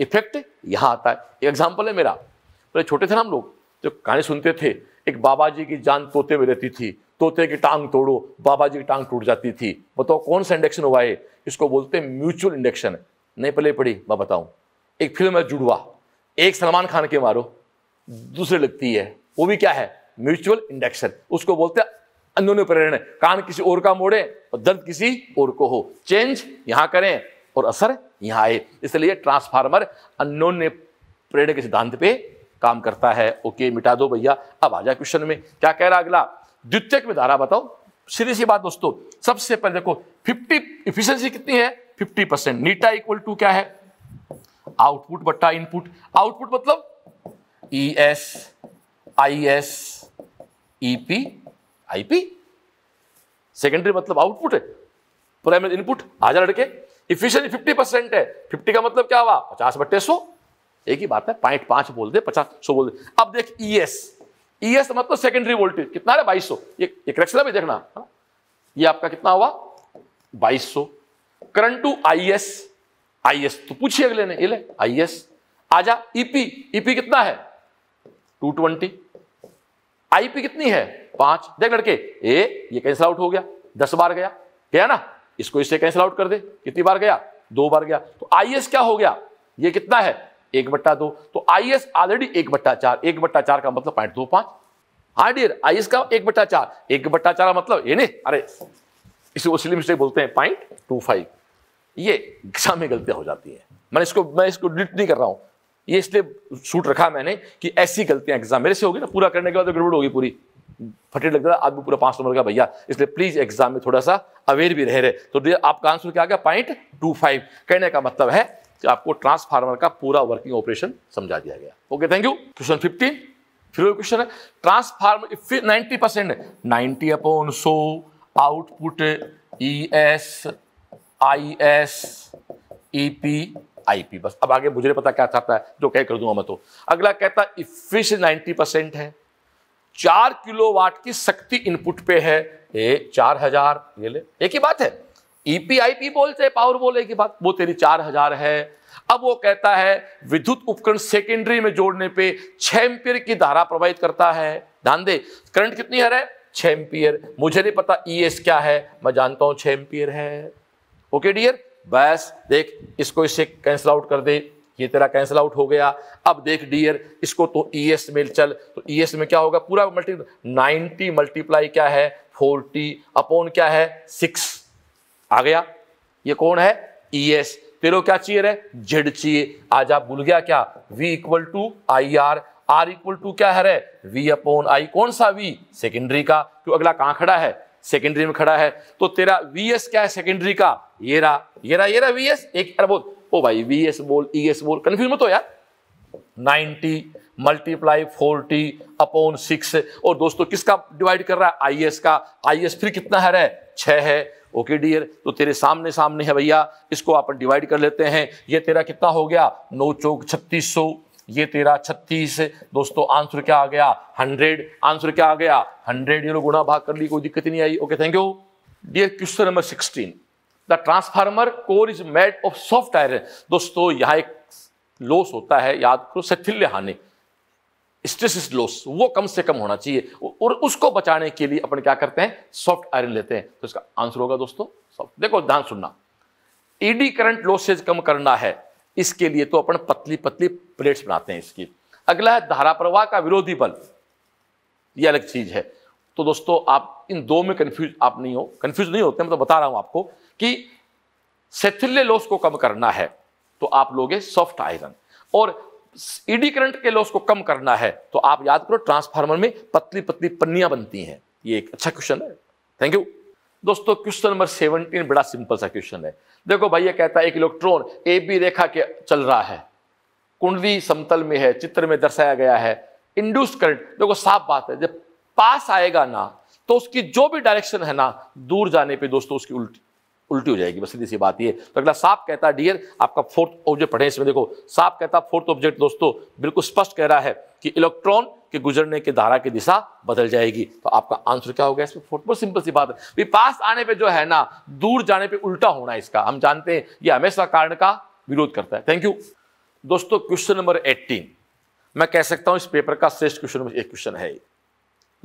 इफेक्ट यहां आता है एग्जाम्पल है मेरा पहले छोटे थे ना हम लोग जो कहानी सुनते थे एक बाबा जी की जान तोते में रहती थी तोते की टांग तोड़ो बाबा जी की टांग टूट जाती थी बताओ कौन सा इंडक्शन हुआ है इसको बोलते हैं म्यूचुअल इंडक्शन नहीं पहले पढ़ी मैं बताऊं एक फिल्म है जुड़वा एक सलमान खान के मारो दूसरे लगती है वो भी क्या है म्यूचुअल इंडक्शन उसको बोलते हैं अनोन्य प्रेरण कान किसी और का मोड़े और दर्द किसी और को हो चेंज यहां करें और असर यहां आए इसलिए ट्रांसफार्मर अन्योन्य प्रेरणा के सिद्धांत पे काम करता है ओके मिटा दो भैया अब आ जाए क्वेश्चन में क्या कह रहा अगला द्वितीय में धारा बताओ सीधी सी बात दोस्तों सबसे पहले देखो 50 इफिशियंसी कितनी है 50 परसेंट नीटा इक्वल टू क्या है आउटपुट बट्टा इनपुट आउटपुट मतलब E S I S E P I P secondary मतलब आउटपुट है प्राइमरी इनपुट हजार लड़के इफिशियंसी फिफ्टी परसेंट है फिफ्टी का मतलब क्या हुआ पचास बट्टे सो एक ही बात है पॉइंट पांच बोल दे पचास सो बोल दे अब देख ई एस ई एस मतलब सेकेंडरी वोल्टेज कितना है बाईस सौ एक करेक्शन भी देखना हाँ। ये आपका कितना हुआ बाईस सौ current two I S I S तो पूछिए अगले ने ले आई एस आजा ईपी ईपी कितना है टू ट्वेंटी आईपी कितनी है पांच देख लड़के ए ये कैंसिल आउट हो गया दस बार गया गया ना इसको इससे कैंसिल आउट कर दे कितनी बार गया दो बार गया तो आई क्या हो गया ये कितना है एक बट्टा दो तो आई ऑलरेडी एक बट्टा चार एक बट्टा चार का मतलब पॉइंट दो पांच हाँ डियर आई का एक बट्टा चार एक बट्टा चार का मतलब ये नहीं अरे इसे उसी मिस्टेक बोलते हैं पॉइंट टू फाइव ये एग्जाम में गलतियाँ हो जाती हैं मैंने इसको मैं इसको डिलीट नहीं कर रहा हूँ ये इसलिए सूट रखा मैंने कि ऐसी गलतियाँ एग्जाम मेरे से होगी ना पूरा करने के बाद तो गड़बड़ होगी पूरी फटे लग रहा आदमी पूरा पाँच नंबर का भैया इसलिए प्लीज एग्जाम में थोड़ा सा अवेयर भी रह रहे तो आपका आंसर क्या आ गया पॉइंट टू फाइव कहने का मतलब है कि आपको ट्रांसफार्मर का पूरा वर्किंग ऑपरेशन समझा दिया गया okay thank you question fifteen फिर क्वेश्चन है transformer ninety percent ninety upon so output E S I S E P I P बस अब आगे मुझे पता क्या चाहता है जो कह कर दूंगा मैं तो अगला कहता है इफिश नाइन्टी परसेंट है चार किलो वाट की शक्ति इनपुट पे है ए चार हजार ये ले एक ही बात है ईपीआईपी e बोल चाहे पावर बोल एक ही बात वो तेरी चार हजार है अब वो कहता है विद्युत उपकरण सेकेंडरी में जोड़ने पे छह एम्पियर की धारा प्रवाहित करता है ध्यान दे करंट कितनी हर है छह एम्पियर मुझे नहीं पता ई e एस क्या है मैं जानता हूं छह एम्पियर है ओके डियर बस देख इसको इससे कैंसिल आउट कर दे ये तेरा कैंसिल आउट हो गया अब देख डियर इसको तो ई e एस में चल तो ई e एस में क्या होगा पूरा मल्टी नाइनटी मल्टीप्लाई क्या है फोर्टी अपॉन क्या है सिक्स आ गया ये कौन है ई e एस तेरे क्या चाहिए है जेड चाहिए आज आप भूल गया क्या V equal to I R R equal to क्या है रे वी अपॉन आई कौन सा वी सेकेंडरी का क्यों अगला कहां खड़ा है सेकेंडरी में खड़ा है तो तेरा वी एस क्या है सेकेंडरी का ये रहा ये रहा ये रहा वी एस एक अरे बोल ओ भाई वी एस बोल ई e एस बोल कन्फ्यूज मत हो यार ninety multiply forty upon six और दोस्तों किसका डिवाइड कर रहा है आई एस का आई एस फिर कितना है रे छः है ओके डियर तो तेरे सामने सामने है भैया इसको अपन डिवाइड कर लेते हैं ये तेरा कितना हो गया नौ चौक छत्तीस सौ ये तेरा छत्तीस दोस्तों आंसर क्या आ गया हंड्रेड आंसर क्या आ गया हंड्रेड ये लोग गुणा भाग कर ली कोई दिक्कत नहीं आई okay thank you dear question number sixteen the transformer core is made of soft iron दोस्तों यहाँ एक लॉस होता है याद करो सथिल्य हानि इज लॉस वो कम से कम होना चाहिए और उसको बचाने के लिए अपन क्या करते हैं सॉफ्ट आयरन लेते हैं तो इसका आंसर होगा दोस्तों सॉफ्ट देखो ध्यान सुनना ईडी करंट लॉसेज कम करना है इसके लिए तो अपन पतली पतली प्लेट्स बनाते हैं इसकी अगला है धारा प्रवाह का विरोधी बल ये अलग चीज है तो दोस्तों आप इन दो में कंफ्यूज आप नहीं हो कंफ्यूज नहीं होते मैं तो बता रहा हूं आपको कि शैथिल्य लॉस को कम करना है तो आप लोगे सॉफ्ट आयरन और ईडी करंट के लॉस को कम करना है तो आप याद करो ट्रांसफार्मर में पतली पतली पन्नियां बनती हैं ये एक अच्छा क्वेश्चन है थैंक यू दोस्तों क्वेश्चन नंबर सेवनटीन बड़ा सिंपल सा क्वेश्चन है देखो भैया कहता है एक इलेक्ट्रॉन ए बी रेखा के चल रहा है कुंडली समतल में है चित्र में दर्शाया गया है इंड्यूस करंट देखो साफ बात है जब पास आएगा ना तो उसकी जो भी डायरेक्शन है ना दूर जाने पे दोस्तों उसकी उल्टी उल्टी हो जाएगी बस सीधी सी बात ये तो अगला साफ कहता है डियर आपका फोर्थ ऑब्जेक्ट पढ़े इसमें देखो साफ कहता फोर्थ ऑब्जेक्ट दोस्तों बिल्कुल स्पष्ट कह रहा है कि इलेक्ट्रॉन के गुजरने के धारा की दिशा बदल जाएगी तो आपका आंसर क्या होगा इसमें फोर्थ बहुत सिंपल सी बात है पास आने पर जो है ना दूर जाने पर उल्टा होना इसका हम जानते हैं ये हमेशा कारण का विरोध करता है थैंक यू दोस्तों क्वेश्चन नंबर एट्टीन मैं कह सकता हूं इस पेपर का श्रेष्ठ क्वेश्चन एक क्वेश्चन है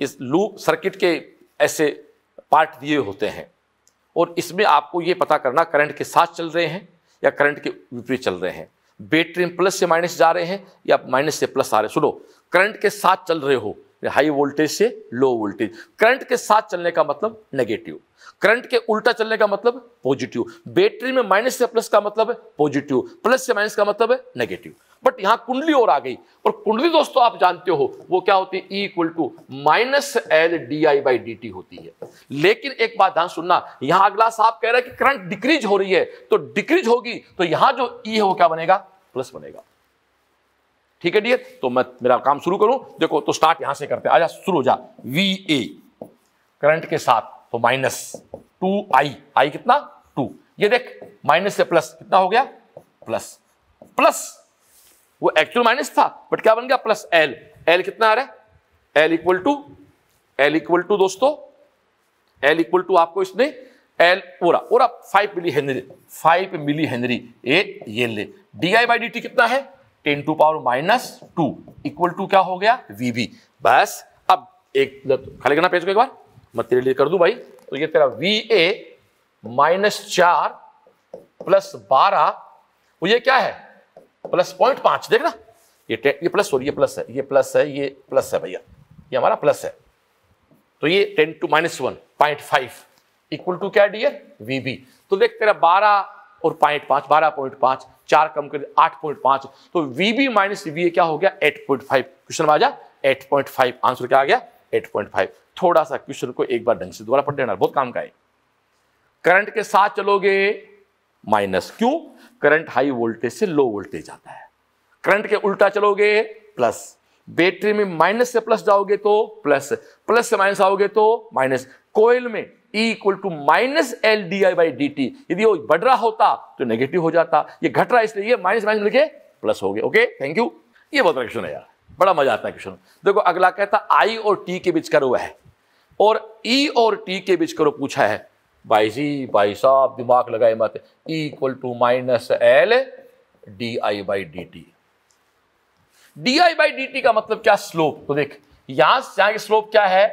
इस लू सर्किट के ऐसे पार्ट दिए होते हैं और इसमें आपको ये पता करना करंट के साथ चल रहे हैं या करंट के विपरीत चल रहे हैं बैटरी में प्लस से माइनस जा रहे हैं या माइनस से प्लस आ रहे हैं सुनो करंट के साथ चल रहे हो हाई वोल्टेज से लो वोल्टेज करंट के साथ चलने का मतलब नेगेटिव करंट के उल्टा चलने का मतलब पॉजिटिव बैटरी में माइनस से प्लस का मतलब पॉजिटिव प्लस से माइनस का मतलब नेगेटिव बट यहां कुंडली और आ गई और कुंडली दोस्तों आप जानते हो वो क्या होती है equal to minus L D I by D T होती है लेकिन एक बात ध्यान सुनना यहां अगला साहब कह रहा है कि करंट डिक्रीज हो रही है तो डिक्रीज होगी तो यहां जो ई e है वो क्या बनेगा प्लस बनेगा ठीक है डियर तो मैं मेरा काम शुरू करूं देखो तो स्टार्ट यहां से करते आ आजा शुरू हो जा वी ए करंट के साथ तो माइनस टू आई आई कितना टू ये देख माइनस से प्लस कितना हो गया प्लस प्लस वो एक्चुअल माइनस था बट क्या बन गया प्लस एल एल कितना आ रहा है L equal to L equal to दोस्तों एल इक्वल टू आपको इसने एल ओरा ओरा five millihenry five millihenry ए ये ले D I by D T कितना है ten to power minus two equal to क्या हो गया वी बी बस अब एक खाली करना पेज को एक बार मैं तेरे लिए कर दूं भाई तो ये तेरा वी ए माइनस चार प्लस बारह वो ये क्या है प्लस पॉइंट पांच देखना ये ये प्लस और ये प्लस है ये प्लस है ये प्लस है भैया ये हमारा प्लस है तो ये ten to minus one point five equal to क्या डी वी बी तो देख तेरा बारह और पॉइंट पांच बारह पॉइंट पांच चार कम कर आठ पॉइंट पांच तो V B minus V A क्या हो गया एट पॉइंट फाइव क्वेश्चन में आ जा एट पॉइंट फाइव आंसर क्या आ गया एट पॉइंट फाइव थोड़ा सा क्वेश्चन को एक बार ढंग से दोबारा पढ़ देना बहुत काम का है करंट के साथ चलोगे माइनस क्यों करंट हाई वोल्टेज से लो वोल्टेज जाता है करंट के उल्टा चलोगे प्लस बैटरी में माइनस से प्लस जाओगे तो प्लस प्लस से माइनस आओगे तो माइनस कोयल में equal to minus L D I by D T यदि वो बढ़ रहा होता तो नेगेटिव हो जाता ये घट रहा है इसलिए माइनस माइनस लिखे प्लस हो गए ओके थैंक यू ये बहुत क्वेश्चन है यार बड़ा मजा आता है क्वेश्चन देखो अगला कहता आई और टी के बीच करो है और ई e और टी के बीच करो पूछा है भाई जी भाई साहब दिमाग लगाए मत equal to minus L D I by D T D I by D T का मतलब क्या स्लोप तो देख यहां से यहां स्लोप क्या है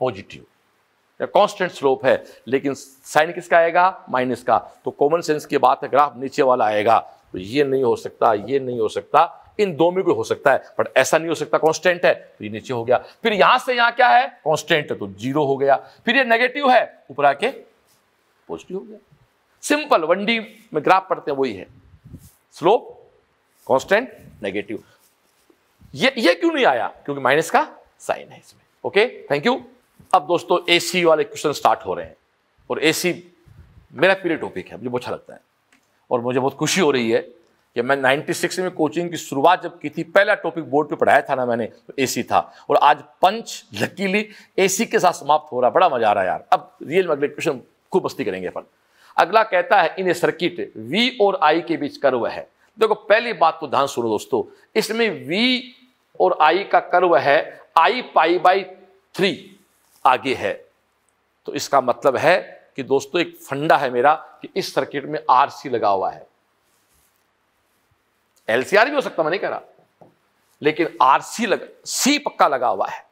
पॉजिटिव कांस्टेंट स्लोप है लेकिन साइन किसका आएगा माइनस का तो कॉमन सेंस की बात है ग्राफ नीचे वाला आएगा तो ये नहीं हो सकता ये नहीं हो सकता इन दो में कोई हो सकता है पर ऐसा नहीं हो सकता कांस्टेंट है तो ये नीचे हो गया फिर यहां से यहां क्या है कांस्टेंट है तो जीरो हो गया फिर ये नेगेटिव है ऊपर आके पॉजिटिव हो गया सिंपल वन डी में ग्राफ पढ़ते हैं वही है स्लोप कांस्टेंट नेगेटिव ये ये क्यों नहीं आया क्योंकि माइनस का साइन है इसमें ओके थैंक यू अब दोस्तों एसी वाले क्वेश्चन स्टार्ट हो रहे हैं और एसी मेरा प्रिय टॉपिक है मुझे बहुत अच्छा लगता है और मुझे बहुत खुशी हो रही है कि मैं 96 में कोचिंग की शुरुआत जब की थी पहला टॉपिक बोर्ड पे पढ़ाया था ना मैंने तो एसी था और आज पंच लकीली एसी के साथ समाप्त हो रहा बड़ा मजा आ रहा है यार अब रियल में अगले क्वेश्चन खूब मस्ती करेंगे अपन अगला कहता है इन सर्किट वी और आई के बीच कर्व है देखो पहली बात तो ध्यान सुनो दोस्तों इसमें वी और आई का कर्व है आई पाई बाई थ्री आगे है तो इसका मतलब है कि दोस्तों एक फंडा है मेरा कि इस सर्किट में आरसी लगा हुआ है एलसीआर भी हो सकता मैं नहीं कह रहा लेकिन आरसी लगा सी पक्का लगा हुआ है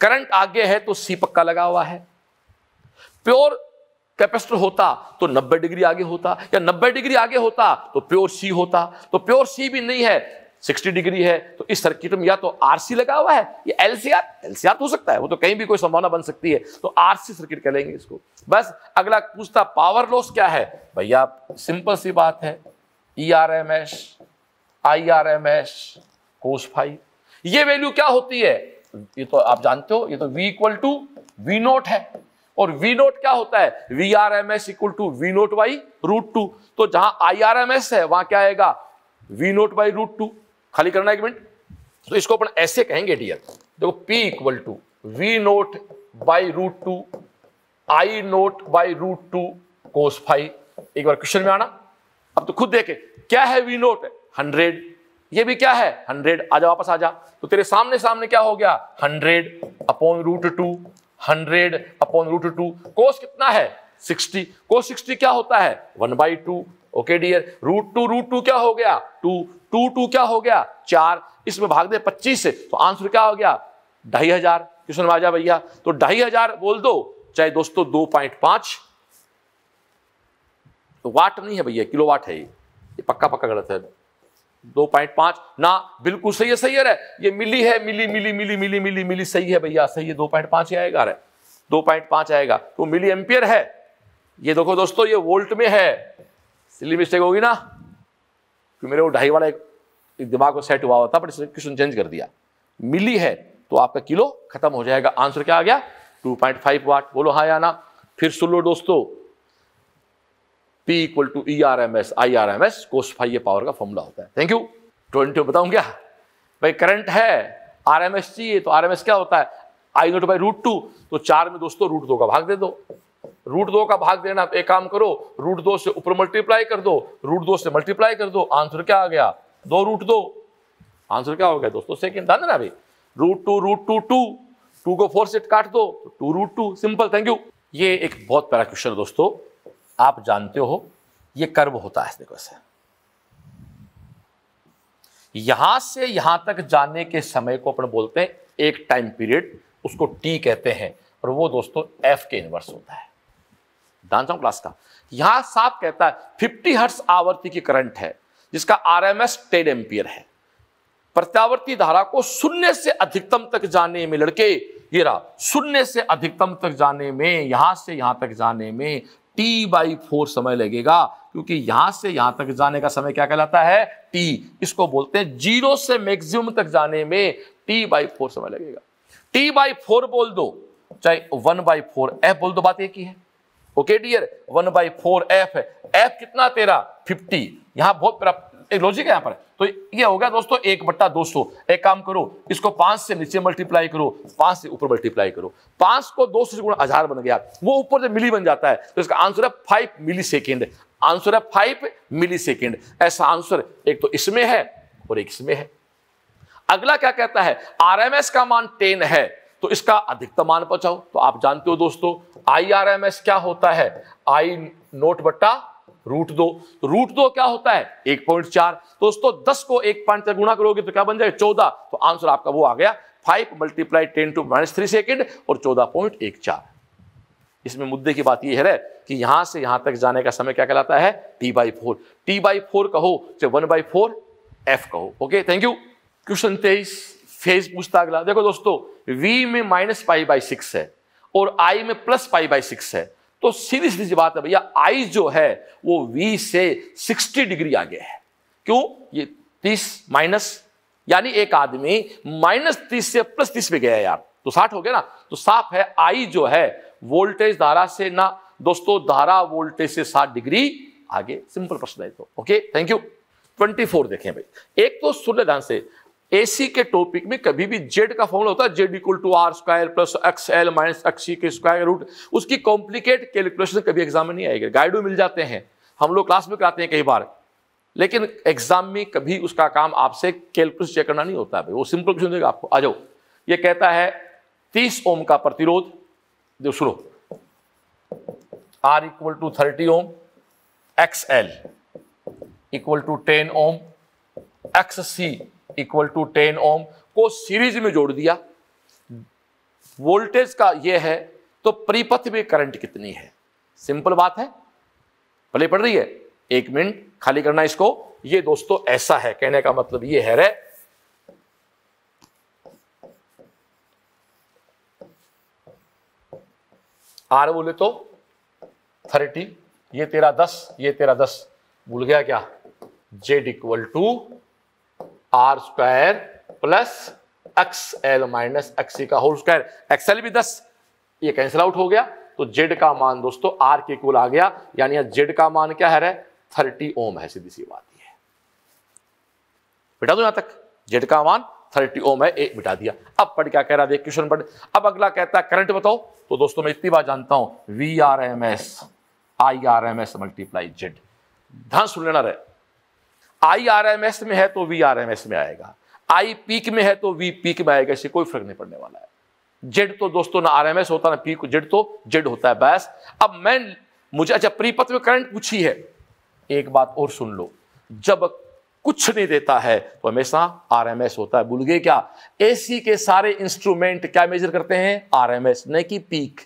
करंट आगे है तो सी पक्का लगा हुआ है प्योर कैपेसिटर होता तो 90 डिग्री आगे होता या 90 डिग्री आगे होता तो प्योर सी होता तो प्योर सी भी नहीं है 60 डिग्री है तो इस सर्किट में या तो आरसी लगा हुआ है या एलसीआर एलसीआर तो हो सकता है वो तो कहीं भी कोई संभावना बन सकती है तो आरसी सर्किट कह लेंगे इसको बस अगला पूछता पावर लॉस क्या है भैया सिंपल सी बात है E R M S I R M S cos phi ये वैल्यू क्या होती है ये तो आप जानते हो ये तो V equal to V naught है और V नोट क्या होता है V R M S equal to V naught by root two तो जहां आई आर एम एस है वहां क्या आएगा V naught by root two खाली करना एक मिनट तो इसको अपन ऐसे कहेंगे डियर देखो P equal to V naught by root two I naught by root two cos phi एक बार क्वेश्चन में आना अब तो खुद देखे क्या है वी नोट हंड्रेड ये भी क्या है हंड्रेड आजा वापस आजा तो तेरे सामने सामने क्या हो गया hundred upon root two hundred upon root two cos कितना है सिक्सटी कोस सिक्सटी क्या होता है one by two okay dear root two root two क्या हो गया टू टू टू क्या हो गया चार इसमें भाग दे पच्चीस से तो आंसर क्या हो गया ढाई हजार क्वेश्चन में आ जा भैया तो ढाई हजार बोल दो चाहे दोस्तों दो पॉइंट पांच तो वाट नहीं है भैया किलो वाट है ये पक्का पक्का गलत है दो पॉइंट पांच ना बिल्कुल सही है सही है ये मिली है मिली मिली मिली मिली मिली मिली सही है भैया सही है दो पॉइंट पांच ही आएगा अरे दो पॉइंट पांच आएगा तो मिली एम्पियर है ये देखो दोस्तों ये वोल्ट में है सिली मिस्टेक होगी ना क्योंकि मेरे वो ढाई वाला एक, एक दिमाग को सेट हुआ हुआ था बट इसने क्वेश्चन चेंज कर दिया मिली है तो आपका किलो खत्म हो जाएगा आंसर क्या आ गया टू पॉइंट फाइव वाट बोलो हाँ या ना फिर सुन लो दोस्तों P equal to E R M S I R M S cos phi ये पावर का फॉर्मूला होता है थैंक यू ट्वेंटी बताऊँ क्या भाई करंट है आर एम एस चाहिए तो आर एम एस क्या होता है I naught by root two तो चार में दोस्तों रूट दो का भाग दे दो रूट दो का भाग देना तो एक काम करो रूट दो से ऊपर मल्टीप्लाई कर दो रूट दो से मल्टीप्लाई कर दो आंसर क्या आ गया दो रूट दो आंसर क्या हो गया दोस्तों सेकेंड था ना अभी root two root two two two को फोर सेट काट दो two root two simple thank you ये एक बहुत प्यारा क्वेश्चन है दोस्तों आप जानते हो ये कर्व होता है देखो से यहां से यहां तक जाने के समय को अपन बोलते हैं एक टाइम पीरियड उसको टी कहते हैं और वो दोस्तों एफ के इनवर्स होता है क्लास का यहां साफ कहता है 50 हर्ट्स आवर्ती की करंट है जिसका R M S ten ampere है प्रत्यावर्ती धारा को शून्य से अधिकतम तक जाने में लड़के ये रहा शून्य से अधिकतम तक जाने में यहां से यहां तक जाने में टी बाई फोर समय लगेगा क्योंकि यहां से यहां तक जाने का समय क्या कहलाता है टी इसको बोलते हैं जीरो से मैक्सिमम तक जाने में टी बाई फोर समय लगेगा टी बाई फोर बोल दो चाहे वन बाई फोर एफ बोल दो बात एक ही है okay dear one by four F है एफ कितना तेरा फिफ्टी यहां बहुत एक लॉजिक है यहाँ पर तो ये हो गया दोस्तों एक बट्टा दो सौ एक काम करो इसको पांच से नीचे मल्टीप्लाई करो पांच से ऊपर मल्टीप्लाई करो पांच को दो सौ गुण हजार बन गया वो ऊपर जब मिली बन जाता है तो इसका आंसर है फाइव मिली सेकेंड आंसर है फाइव मिली सेकेंड ऐसा आंसर एक तो इसमें है और एक इसमें है अगला क्या कहता है आर का मान टेन है तो इसका अधिकतम मान पहुंचाओ तो आप जानते हो दोस्तों आई आर एम एस क्या होता है आई नोट बट्टा रूट दो तो रूट दो क्या होता है एक पॉइंट चार दोस्तों दस को एक पॉइंट चार गुणा करोगे तो क्या बन जाएगा चौदह तो आंसर आपका वो आ गया five multiply ten to minus three second और चौदह पॉइंट एक चार इसमें मुद्दे की बात यह है कि यहां से यहां तक जाने का समय क्या कहलाता है T by four T by four कहो चाहे वन बाई फोर एफ कहो ओके थैंक यू क्वेश्चन तेईस फेज पूछता अगला देखो दोस्तों वी में माइनस पाई बाई सिक्स है और आई में प्लस पाई बाई सिक्स है तो सीधी सीधी बात है भैया आई जो है वो वी से 60 डिग्री आगे है क्यों ये 30 माइनस यानी एक आदमी माइनस तीस से प्लस तीस में गया यार तो साठ हो गया ना तो साफ है आई जो है वोल्टेज धारा से ना दोस्तों धारा वोल्टेज से साठ डिग्री आगे सिंपल प्रश्न है तो okay thank you twenty four देखें भाई एक तो सूर्य ध्यान से एसी के टॉपिक में कभी भी जेड का फॉर्मूला होता है Z equal to R square plus X L minus X के स्क्वायर रूट उसकी कॉम्प्लिकेट कैलकुलेशन कभी एग्जाम में नहीं आएगी गाइडो मिल जाते हैं हम लोग क्लास में कराते हैं कई बार लेकिन एग्जाम में कभी उसका काम आपसे कैलकुलेशन चेक करना नहीं होता है वो सिंपल क्वेश्चन देगा आपको आ जाओ ये कहता है तीस ओम का प्रतिरोध जो सुनो R equal to thirty ohm X L equal to ten ohm X C equal to ten ohm को सीरीज में जोड़ दिया वोल्टेज का ये है तो परिपथ में करंट कितनी है सिंपल बात है भले पढ़ रही है एक मिनट खाली करना इसको ये दोस्तों ऐसा है कहने का मतलब ये है रे आर बोले तो थर्टी ये तेरा दस ये तेरा दस भूल गया क्या Z equal to R square plus X L minus X का होल स्क्वायर एक्सएल भी दस ये कैंसिल आउट हो गया तो जेड का मान दोस्तों आर के कुल आ गया यानी जेड का मान क्या है थर्टी ओम है सीधी सी बात है बेटा दो यहां तक जेड का मान थर्टी ओम है ए बिटा दिया अब पढ़ क्या कह रहा है क्वेश्चन पढ़ अब अगला कहता है करंट बताओ तो दोस्तों मैं इतनी बात जानता हूं V R M S I R M S multiply Z ध्यान सुन लेना रहे आई आर एम एस में है तो वी आर एम एस में आएगा आई पीक में है तो वी पीक में आएगा इससे कोई फर्क नहीं पड़ने वाला है जेड तो दोस्तों ना आर एम एस होता ना पीक जेड तो जेड होता है बैस अब मैं मुझे अच्छा प्रीपथ में करंट पूछी है एक बात और सुन लो जब कुछ नहीं देता है तो हमेशा आर एम एस होता है भूल गए क्या एसी के सारे इंस्ट्रूमेंट क्या मेजर करते हैं आर एम एस न कि पीक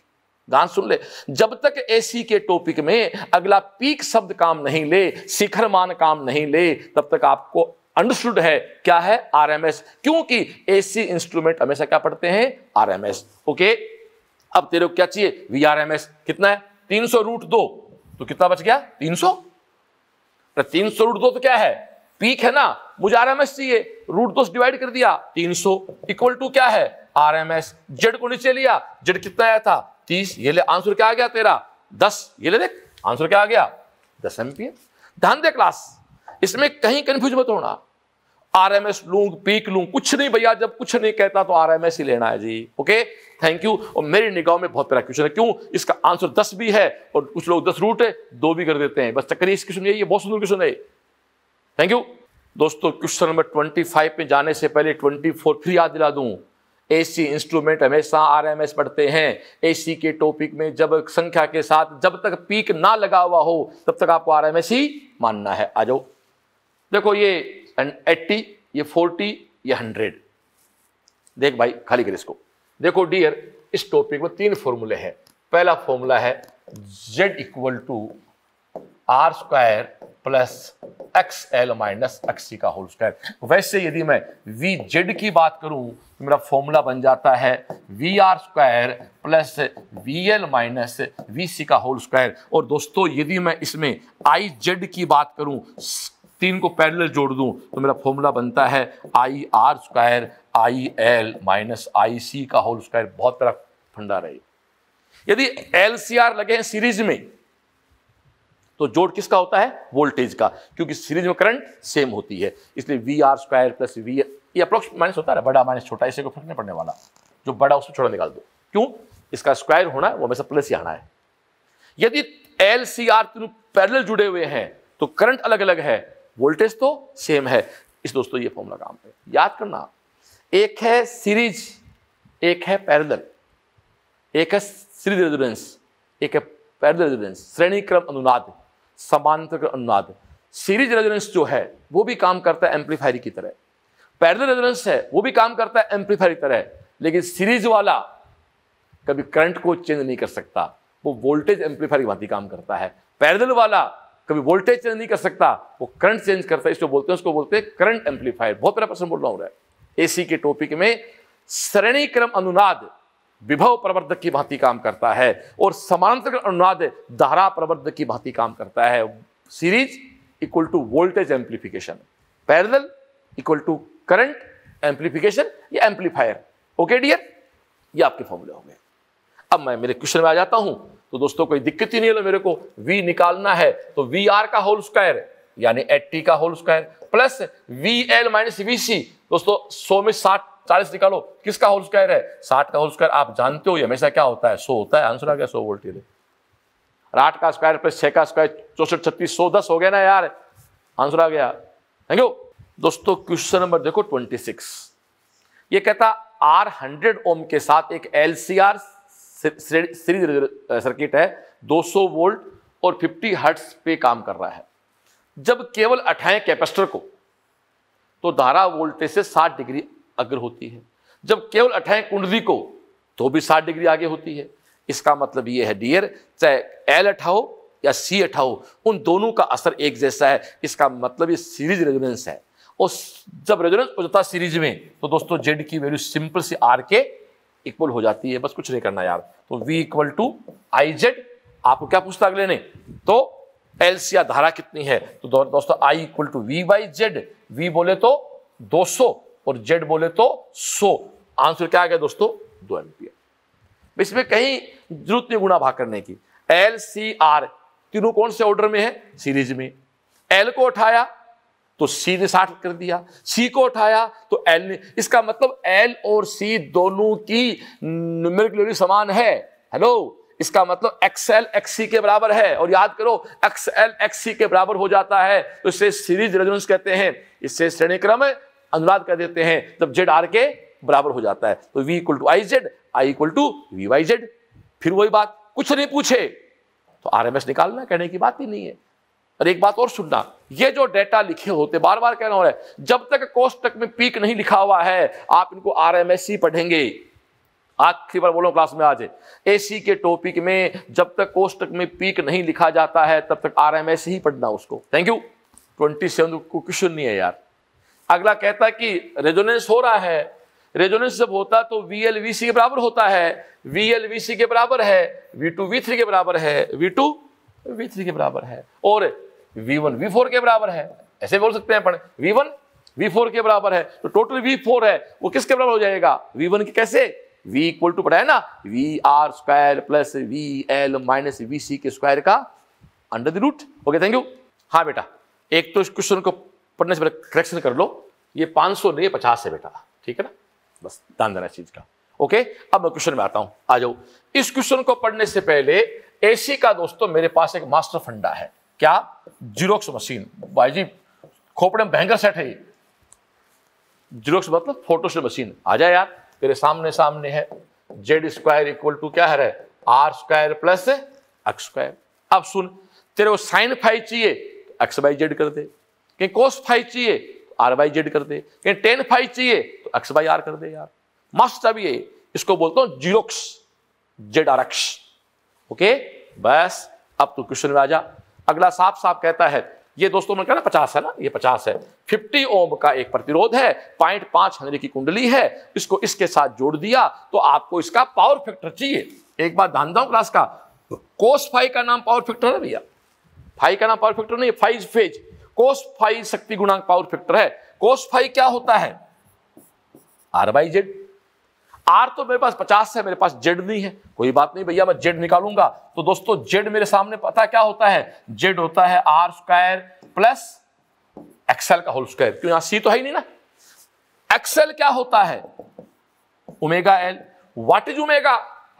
ध्यान सुन ले जब तक एसी के टॉपिक में अगला पीक शब्द काम नहीं ले शिखर मान काम नहीं ले तब तक आपको अंडरस्टूड है क्या है आरएमएस क्योंकि एसी इंस्ट्रूमेंट हमेशा क्या पढ़ते हैं आरएमएस ओके अब तेरे को क्या चाहिए वीआरएमएस कितना है तीन सौ रूट दो तो कितना बच गया तीन सौ तो सौ रूट दो तो क्या है पीक है ना मुझे आरएमएस चाहिए रूट दो डिवाइड कर दिया 300 इक्वल टू क्या है आरएमएस जेड को नीचे लिया जेड कितना आया था तीस ये ले आंसर क्या आ गया तेरा दस ये ले देख आंसर क्या आ गया दस एमपीए ध्यान दे क्लास इसमें कहीं कंफ्यूज मत होना आर एम एस लू पीक लू कुछ नहीं भैया जब कुछ नहीं कहता तो आर एम एस ही लेना है जी ओके थैंक यू और मेरी निगाह में बहुत प्यारा क्वेश्चन है क्यों इसका आंसर दस भी है और कुछ लोग दस रूट है दो भी कर देते हैं बस चक्कर इस क्वेश्चन ये बहुत सुंदर क्वेश्चन है थैंक यू दोस्तों क्वेश्चन नंबर ट्वेंटी फाइव में जाने से पहले ट्वेंटी फोर फिर याद दिला दूं एसी इंस्ट्रूमेंट हमेशा आरएमएस पढ़ते हैं एसी के टॉपिक में जब संख्या के साथ जब तक पीक ना लगा हुआ हो तब तक आपको आरएमएस ही मानना है आ जाओ देखो ये एट्टी ये फोर्टी ये हंड्रेड देख भाई खाली कर इसको देखो डियर इस टॉपिक में तीन फॉर्मूले हैं पहला फॉर्मूला है Z equal to R square plus X L minus X का होल स्क्वायर वैसे यदि मैं वी जेड की बात करूं तो मेरा फॉर्मूला बन जाता है V R square plus V L minus V C का होल स्क्वायर और दोस्तों यदि मैं इसमें आई जेड की बात करूं तीन को पैरेलल जोड़ दूं तो मेरा फॉर्मूला बनता है I R square I L minus I C का होल स्क्वायर बहुत तरह फंडा रहे यदि एल सी आर लगे हैं सीरीज में तो जोड़ किसका होता है वोल्टेज का क्योंकि सीरीज में करंट सेम होती है इसलिए V R square plus V ये अप्रोक्स माइनस होता है बड़ा माइनस छोटा इसे को फर्क नहीं पड़ने वाला जो बड़ा उसमें छोटा निकाल दो क्यों इसका स्क्वायर होना है वो हमेशा प्लस ही आना है यदि एल सी आर तीनों पैरेलल जुड़े हुए हैं तो करंट अलग अलग है वोल्टेज तो सेम है इस दोस्तों ये फॉर्मूला काम है याद करना एक है सीरीज एक है पैरेलल एक है सीरीज रेजिडेंस एक है पैरेलल रेजिडेंस श्रेणी क्रम अनुनाद समांतर अनुनाद सीरीज रेजोनेंस जो है वो भी काम करता है एम्पलीफायर की तरह पैरल रेजोनेंस है वो भी काम करता है एम्पलीफायर की तरह लेकिन सीरीज वाला कभी करंट को चेंज नहीं कर सकता वो वोल्टेज एम्पलीफायर की भांति काम करता है पैरल वाला कभी वोल्टेज चेंज नहीं कर सकता वो करंट चेंज करता है इसको बोलते हैं उसको बोलते हैं करंट एम्पलीफायर बहुत बड़ा प्रश्न बोल रहा हूं एसी के टॉपिक में श्रेणी क्रम अनुनाद विभव प्रवर्धक की भांति काम करता है और समानांतर अनुनाद धारा प्रवर्धक की भांति काम करता है series equal to voltage amplification parallel equal to current amplification या एम्पलीफायर ओके डियर ये आपके फॉर्मूले होंगे अब मैं मेरे क्वेश्चन में आ जाता हूं तो दोस्तों कोई दिक्कत ही नहीं है मेरे को वी निकालना है तो वी आर का होल स्क्वायर यानी एट्टी का whole square plus V L minus V C दोस्तों सौ में साठ चालीस निकालो किसका होल स्क्वायर है साठ का होल स्क्वायर आप जानते हो ये हमेशा क्या होता है सो होता है आंसर आ गया सो वोल्ट ये आठ का स्क्वायर प्लस छह का स्क्वायर चौसठ छत्तीस सौ दस हो गया ना यार आंसर आ गया थैंक यू दोस्तों क्वेश्चन नंबर देखो ट्वेंटी सिक्स ये कहता आर हंड्रेड ओम के साथ एक L C R series circuit है 200 वोल्ट और 50 हर्ट्स पे काम कर रहा है जब केवल हटाएं कैपेसिटर को तो धारा वोल्टेज से 60 डिग्री अग्र होती है जब केवल अठें कुंडली को तो भी साठ डिग्री आगे होती है इसका मतलब यह है डियर चाहे एल अठाओ या सी अठाओ उन दोनों का असर एक जैसा है इसका मतलब ये सीरीज रेजोनेंस है और जब रेजोनेंस हो जाता सीरीज में तो दोस्तों जेड की वैल्यू सिंपल सी आर के इक्वल हो जाती है बस कुछ नहीं करना यार तो V equal to I Z आपको क्या पूछता अगले ने तो एल सी या धारा कितनी है तो दोस्तों I equal to V by Z V बोले तो 200 और जेड बोले तो सो आंसर क्या आ गया दोस्तों दो एम्पियर इसमें कहीं जरूरत नहीं गुणा भाग करने की एल सी आर तीनों कौन से ऑर्डर में है सीरीज में एल को उठाया तो सी ने साठ कर दिया सी को उठाया तो एल ने इसका मतलब एल और सी दोनों की न्यूमेरिकली समान है हेलो इसका मतलब एक्स एल एक्स सी के बराबर है और याद करो एक्स एल एक्स सी के बराबर हो जाता है तो इसे सीरीज रेजोनेंस कहते हैं इससे श्रेणी क्रम अनुवाद कर देते हैं जब जेड आर के बराबर हो जाता है तो V equal to I Z I equal to V by Z फिर वही बात कुछ नहीं पूछे तो आर एम एस निकालना कहने की बात ही नहीं है और एक बात और सुनना ये जो डेटा लिखे होते बार बार कहना हो रहा है जब तक कोष्टक में पीक नहीं लिखा हुआ है आप इनको आर एम एस ही पढ़ेंगे आखिरी बार बोलो क्लास में आज एसी के टॉपिक में जब तक कोष्टक में पीक नहीं लिखा जाता है तब तक आर एम एस ही पढ़ना उसको थैंक यू ट्वेंटी सेवन को क्वेश्चन नहीं है यार अगला कहता कि रेजोनेंस हो रहा है रेजोनेंस जब होता तो वी एल वी सी के बराबर होता है वी एल वी सी के बराबर है वी टू वी थ्री के बराबर है वी टू वी थ्री के बराबर है और वी वन वी फोर के बराबर है ऐसे बोल सकते हैं अपन वी वन वी फोर के बराबर है तो टोटल वी फोर है वो किसके बराबर हो जाएगा वी वन के कैसे v इक्वल टू पढ़ा है ना V R square plus V L minus V C के स्क्वायर का under the root okay thank you हाँ बेटा एक तो इस क्वेश्चन को पढ़ने से पहले करेक्शन कर लो ये पाँच सौ नहीं पचास है बेटा ठीक है ना बस ध्यान देना चीज का ओके अब मैं क्वेश्चन में आता हूं आ जाओ इस क्वेश्चन को पढ़ने से पहले एसी का दोस्तों मेरे पास एक मास्टर फंडा है क्या जीरोक्स मशीन भाई जी खोपड़े में भयंकर सेट है ये जीरोक्स मतलब फोटो से मशीन आ जाए यार तेरे सामने सामने है जेड स्क्वायर इक्वल टू क्या है R square plus X square अब सुन तेरे को साइन फाइव चाहिए एक्स बाई जेड कर दे कहीं कोस फाइव चाहिए आर बाई जेड कर दे कहीं टेन फाइव चाहिए तो एक्स बाई आर कर दे यार मस्त अब ये इसको बोलता हूं xerox Z R X okay बस अब तो क्वेश्चन में आ जा अगला साफ साफ कहता है ये दोस्तों मैंने कहा ना पचास है ना ये पचास है फिफ्टी ओम का एक प्रतिरोध है पॉइंट पांच हेनरी की कुंडली है इसको इसके साथ जोड़ दिया तो आपको इसका पावर फैक्टर चाहिए एक बार ध्यान दो क्लास का कोस फाइव का नाम पावर फैक्टर है भैया फाइव का नाम पावर फैक्टर नहीं फाइव फेज कोस फाइव शक्ति गुणांक पावर फैक्टर है कोस फाइव क्या होता है आर बाई जेड आर तो मेरे पास पचास है मेरे पास जेड नहीं है कोई बात नहीं भैया मैं जेड निकालूंगा तो दोस्तों जेड मेरे सामने पता क्या होता है जेड होता है आर स्क्वायर प्लस एक्सएल का होल स्क्वायर क्यों यहां सी तो है ही नहीं ना एक्सएल क्या होता है omega L what is omega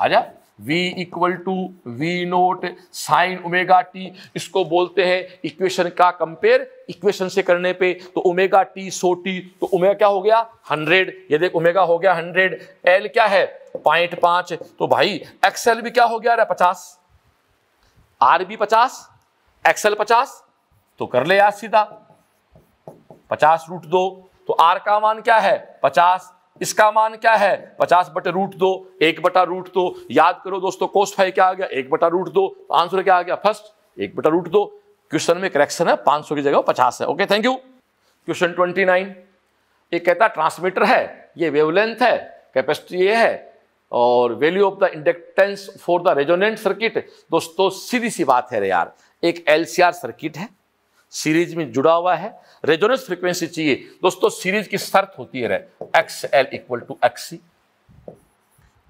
आजा v equal to V naught sine omega T इसको बोलते हैं इक्वेशन का कंपेयर इक्वेशन से करने पे तो ओमेगा टी सो टी तो ओमेगा क्या हो गया हंड्रेड ये देख ओमेगा हो गया हंड्रेड एल क्या है पॉइंट पांच तो भाई एक्सएल भी क्या हो गया पचास आर भी पचास एक्सएल पचास तो कर ले यार सीधा पचास रूट दो तो आर का मान क्या है पचास इसका मान क्या है पचास बटे रूट दो एक बटा रूट दो याद करो दोस्तों कोस फाइव क्या आ गया एक बटा रूट दो आंसर क्या आ गया फर्स्ट एक बटा रूट दो क्वेश्चन में करेक्शन है पांच सौ की जगह पचास है okay thank you question twenty nine ये कहता ट्रांसमीटर है ये वेवलेंथ है कैपेसिटी ये है और value of the inductance for the resonant circuit दोस्तों सीधी सी बात है रे यार एक एलसीआर सर्किट है सीरीज में जुड़ा हुआ है रेजोनेंस फ्रीक्वेंसी चाहिए दोस्तों सीरीज की शर्त होती है X L equal to X C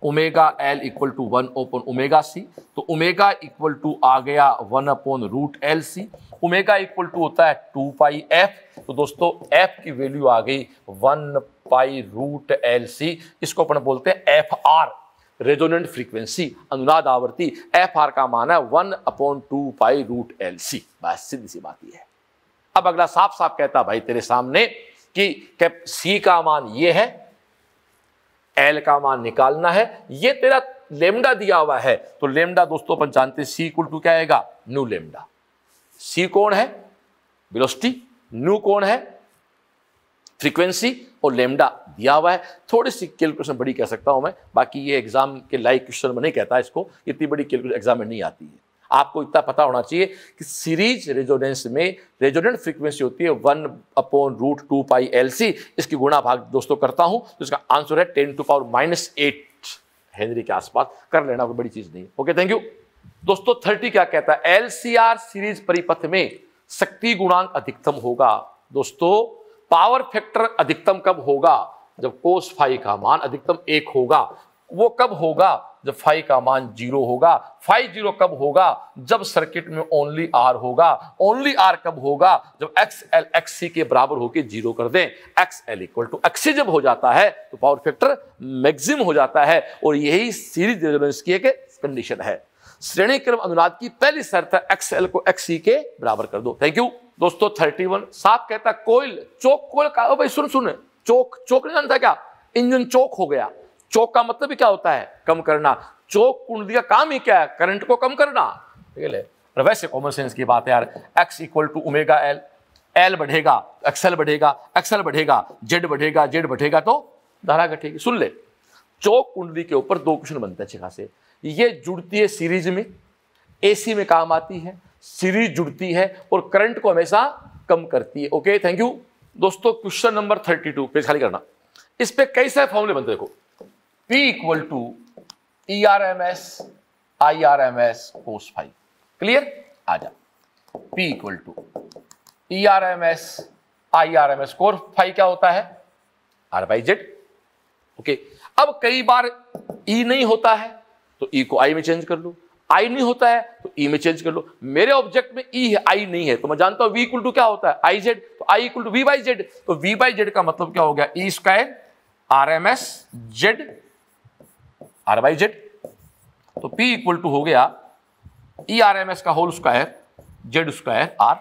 omega L equal to one upon omega C तो ओमेगा इक्वल टू आ गया one upon root L C omega equal to होता है टू पाई एफ तो दोस्तों एफ की वैल्यू आ गई one pi root L C इसको अपन बोलते हैं एफ आर रेजोनेंट फ्रीक्वेंसी अनुनाद आवृत्ति एफ आर का मान है one upon two pi root L C बस सीधी सी बात यह है अब अगला साफ साफ कहता भाई तेरे सामने कि सी का मान ये है एल का मान निकालना है ये तेरा लेमडा दिया हुआ है तो लेमडा दोस्तों अपन जानते सी कुल टू क्या आएगा न्यू लेमडा सी कौन है बिलोस्टी न्यू कौन है फ्रीक्वेंसी और लेमडा दिया हुआ है थोड़ी सी कैलकुलेशन बड़ी कह सकता हूं मैं बाकी ये एग्जाम के लाइक क्वेश्चन में नहीं कहता इसको इतनी बड़ी कैलकुलेशन एग्जाम में नहीं आती है आपको इतना पता होना चाहिए कि सीरीज रेजोनेंस में रेजोनेंट फ्रीक्वेंसी होती है one upon root two pi L C इसकी गुणा भाग दोस्तों करता हूं तो इसका आंसर है ten to power minus eight henry के आसपास कर लेना कोई बड़ी चीज नहीं ओके थैंक यू दोस्तों थर्टी क्या कहता है एल सीरीज परिपथ में शक्ति गुणांक अधिकतम होगा दोस्तों पावर फैक्टर अधिकतम कब होगा जब कोस फाई का मान अधिकतम एक होगा वो कब होगा जब फाइव का मान जीरो होगा फाइव जीरो कब होगा जब सर्किट में ओनली आर होगा ओनली आर कब होगा जब एक्स एल एक्स सी के बराबर होकर जीरो कर दें X L equal to X C जब हो जाता है तो पावर फैक्टर मैक्सिमम हो जाता है और यही सीरीज रेजोनेंस की एक कंडीशन है श्रेणी क्रम अनुनाद की पहली शर्त है एक्स एल को एक्स सी के बराबर कर दो थैंक यू दोस्तों थर्टी वन साफ कहता कोयल चौक कोयल का भाई सुन सुन चौक चौक नहीं जानता क्या इंजन चौक हो गया चौक का मतलब ही क्या होता है कम करना चौक कुंडली का काम ही क्या है करंट को कम करना ठीक है और वैसे कॉमन सेंस की बात है यार X equal to omega L L बढ़ेगा एक्सएल बढ़ेगा एक्सएल बढ़ेगा जेड बढ़ेगा जेड बढ़ेगा तो धारा घटेगी सुन ले चौक कुंडली के ऊपर दो क्वेश्चन बनते हैं अच्छे खासे ये जुड़ती है सीरीज में एसी में काम आती है सीरीज जुड़ती है और करंट को हमेशा कम करती है ओके थैंक यू दोस्तों क्वेश्चन नंबर थर्टी टू पे खाली करना इस पर कई सारे फॉर्मूले बनते देखो equal to P I R M S cos five clear आ जा P equal to M S cos five क्या होता है आर बाई जेड ओके अब कई बार E नहीं होता है तो E को आई में चेंज कर लो आई नहीं होता है तो ई e में चेंज कर लो मेरे ऑब्जेक्ट में ई e है आई नहीं है तो मैं जानता हूं वी इक्वल टू क्या होता है आई जेड तो I equal to V by Z तो वी बाई जेड का मतलब क्या हो गया E square R M S Z R by Z तो पी इक्वल टू हो गया ई आर एम एस का whole square Z square R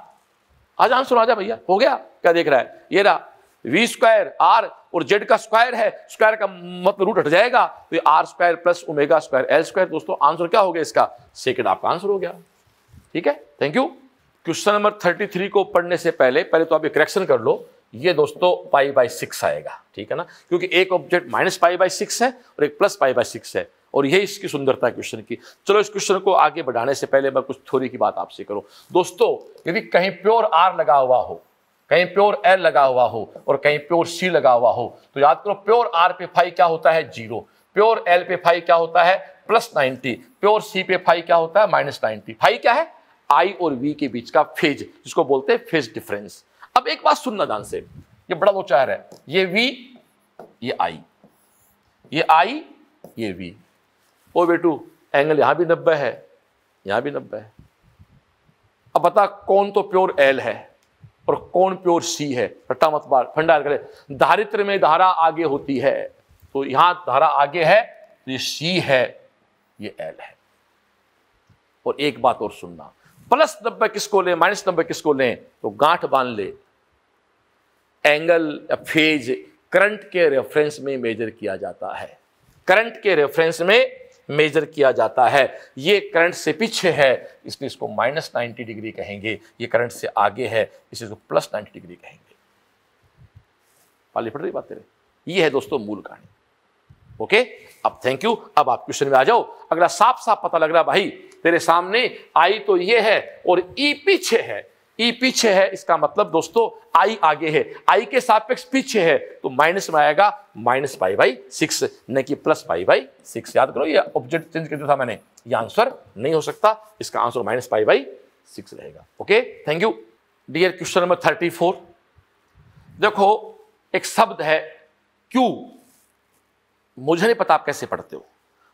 आज आंसर आ जा भैया हो गया क्या देख रहा है ये रहा वी स्क्वायर आर और जेड का स्क्वायर है स्क्वायर का मतलब रूट हट जाएगा तो ये R square plus omega square L square दोस्तों आंसर क्या हो गया इसका सेकंड आपका आंसर हो गया ठीक है thank you question number thirty three को पढ़ने से पहले पहले तो आप ये करेक्शन कर लो ये दोस्तों पाई बाई सिक्स आएगा ठीक है ना क्योंकि एक object minus pi by six है और एक प्लस पाई बाई सिक्स है और यही इसकी सुंदरता क्वेश्चन की चलो इस क्वेश्चन को आगे बढ़ाने से पहले मैं कुछ थोड़ी की बात आपसे करूं दोस्तों यदि कहीं प्योर आर लगा हुआ हो कहीं प्योर एल लगा हुआ हो और कहीं प्योर सी लगा हुआ हो तो याद करो प्योर आर पे फाइव क्या होता है जीरो प्योर एल पे फाइव क्या होता है प्लस नाइनटी प्योर सी पे फाइव क्या होता है माइनस नाइनटी फाइव क्या है आई और वी के बीच का फेज जिसको बोलते हैं फेज डिफरेंस अब एक बात सुनना जान से ये बड़ा दो चार है ये वी ये आई ये आई ये वी ओ बेटू एंगल यहां भी नब्बे है यहां भी नब्बे है अब बता कौन तो प्योर एल है और कौन प्योर सी है रट्टा मत बार फंडा करे धारित्र में धारा आगे होती है तो यहां धारा आगे है तो ये सी है ये एल है और एक बात और सुनना प्लस नब्बे किसको ले माइनस नब्बे किसको ले तो गांठ बांध ले एंगल फेज करंट के रेफरेंस में मेजर किया जाता है करंट के रेफरेंस में मेजर किया जाता है ये करंट से पीछे है इसलिए इसको माइनस नाइन्टी डिग्री कहेंगे ये करंट से आगे है इसे इसको प्लस नाइन्टी डिग्री कहेंगे पाली फट रही बात तेरे ये है दोस्तों मूल कहानी ओके अब थैंक यू अब आप क्वेश्चन में आ जाओ अगला साफ साफ पता लग रहा भाई तेरे सामने आई तो ये है और ई पीछे है ई e पीछे है इसका मतलब दोस्तों आई आगे है आई के सापेक्ष पीछे है तो माइनस में आएगा माइनस फाइव बाई सिक्स न कि प्लस फाइव बाई सिक्स याद करो ये ऑब्जेक्ट चेंज कर दिया था मैंने ये आंसर नहीं हो सकता इसका answer minus five by six रहेगा okay thank you dear question number thirty four देखो एक शब्द है क्यू मुझे नहीं पता आप कैसे पढ़ते हो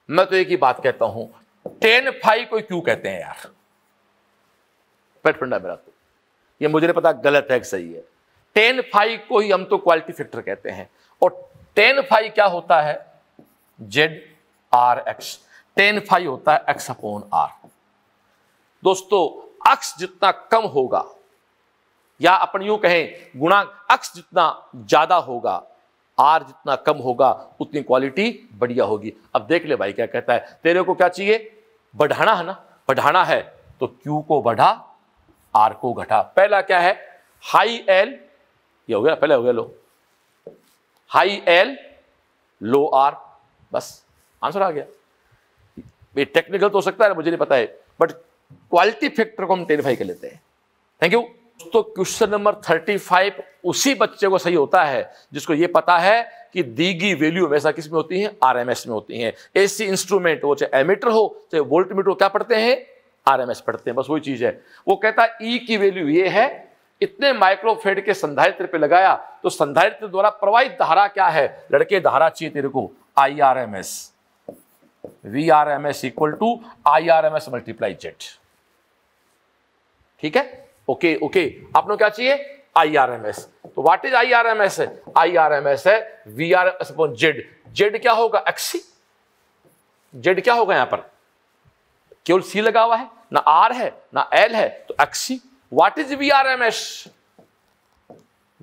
मैं तो एक ही बात कहता हूं टेन फाइव को क्यू कहते हैं यार पेट पंडा मेरा तो ये मुझे नहीं पता गलत है कि सही है टेन फाइव को ही हम तो क्वालिटी फैक्टर कहते हैं और टेन फाइव क्या होता है Z R X ten five होता है एक्स अपॉन आर दोस्तों अक्स जितना कम होगा या अपन यूं कहें गुणांक अक्स जितना ज्यादा होगा आर जितना कम होगा उतनी क्वालिटी बढ़िया होगी अब देख ले भाई क्या कहता है तेरे को क्या चाहिए बढ़ाना है ना बढ़ाना है तो क्यू को बढ़ा आर को घटा पहला क्या है हाई एल ये हो गया पहले हो गया low high L low R बस आंसर आ गया ये टेक्निकल तो हो सकता है मुझे नहीं पता है बट क्वालिटी फैक्टर को हम टेरिफाई कर लेते हैं थैंक यू तो क्वेश्चन नंबर थर्टी फाइव उसी बच्चे को सही होता है जिसको ये पता है कि दीगी वैल्यू हमेशा किस में होती है आरएमएस में होती है एसी इंस्ट्रूमेंट वो चाहे एमीटर हो चाहे वोल्ट मीटर हो क्या पढ़ते हैं आरएमएस पढ़ते हैं बस वही चीज़ है वो कहता है e ई की वैल्यू ये है इतने माइक्रोफेड के संधारित्र पे लगाया तो संधारित्र द्वारा प्रवाहित धारा क्या है लड़के धारा चाहिए तेरे को I R M S V R M S equal to I R M S multiply Z ठीक है ओके ओके आप लोग क्या चाहिए आई आर एम एस तो what is I R M S I R M S है V R S upon Z Z क्या होगा एक्सी जेड क्या होगा यहां पर केवल सी लगा हुआ है ना आर है ना एल है तो XC what is V R M S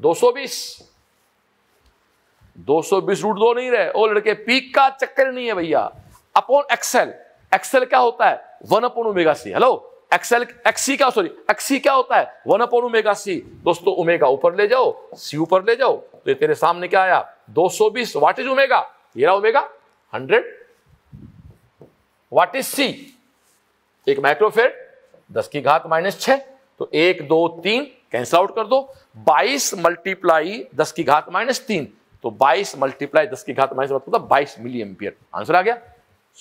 दो सौ बीस दो बीस रूट दो नहीं रहे ओ लड़के पीक का चक्कर नहीं है भैया अपॉन एक्सएल एक्सएल क्या होता है one upon omega C hello XL XC क्या सॉरी एक्सी क्या होता है वन अपॉन ओमेगा सी दोस्तों ओमेगा ऊपर ले जाओ सी ऊपर ले जाओ तो ये तेरे सामने क्या आया 220 व्हाट इज ओमेगा ये रहा omega hundred what is C एक माइक्रोफेड दस की घात माइनस छ तो एक दो तीन कैंसिल आउट कर दो बाईस मल्टीप्लाई दस की घात माइनस तीन तो बाईस मल्टीप्लाई दस की घात माइनस मतलब बाईस मिली एम्पियर आंसर आ गया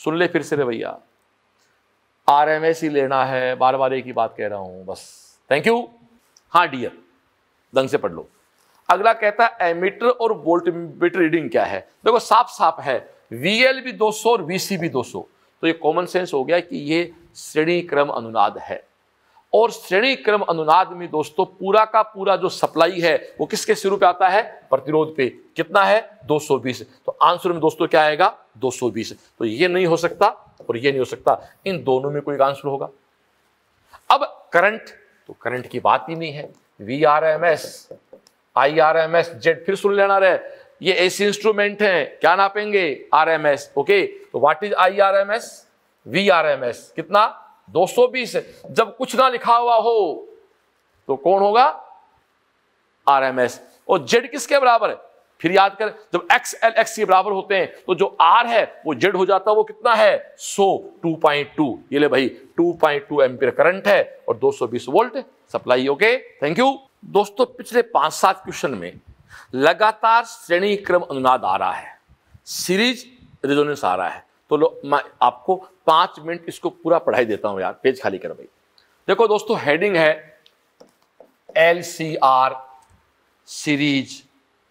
सुन ले फिर से रे भैया आर एम एस ही लेना है बार बार एक ही बात कह रहा हूं बस थैंक यू हाँ डियर दंग से पढ़ लो अगला कहता है एमीटर और वोल्ट मीटर रीडिंग क्या है देखो साफ साफ है वी एल भी दो सौ और वी सी भी दो सौ तो ये कॉमन सेंस हो गया कि ये श्रेणी क्रम अनुनाद है और श्रेणी क्रम अनुनाद में दोस्तों पूरा का पूरा जो सप्लाई है वो किसके सिर पे आता है प्रतिरोध पे कितना है 220 तो आंसर में दोस्तों क्या आएगा 220 तो ये नहीं हो सकता और ये नहीं हो सकता इन दोनों में कोई आंसर होगा अब करंट तो करंट की बात ही नहीं है V R M S I R M S Z फिर सुन लेना रहे ये ऐसे इंस्ट्रूमेंट है क्या नापेंगे आर एम एस ओके तो what is I R M S V R M S कितना 220 जब कुछ ना लिखा हुआ हो तो कौन होगा आर एम एस और जेड किसके बराबर है फिर याद कर जब एक्स एल एक्स के बराबर होते हैं तो जो आर है वो जेड हो जाता है वो कितना है सो टू पॉइंट टू ये ले भाई टू एम्पियर करंट है और 220 volt supply okay thank you दोस्तों पिछले पांच सात क्वेश्चन में लगातार श्रेणी क्रम अनुनाद आ रहा है सीरीज रिजोनेंस आ रहा है तो लो मैं आपको पांच मिनट इसको पूरा पढ़ाई देता हूं यार पेज खाली कर भाई देखो दोस्तों हेडिंग है L C R series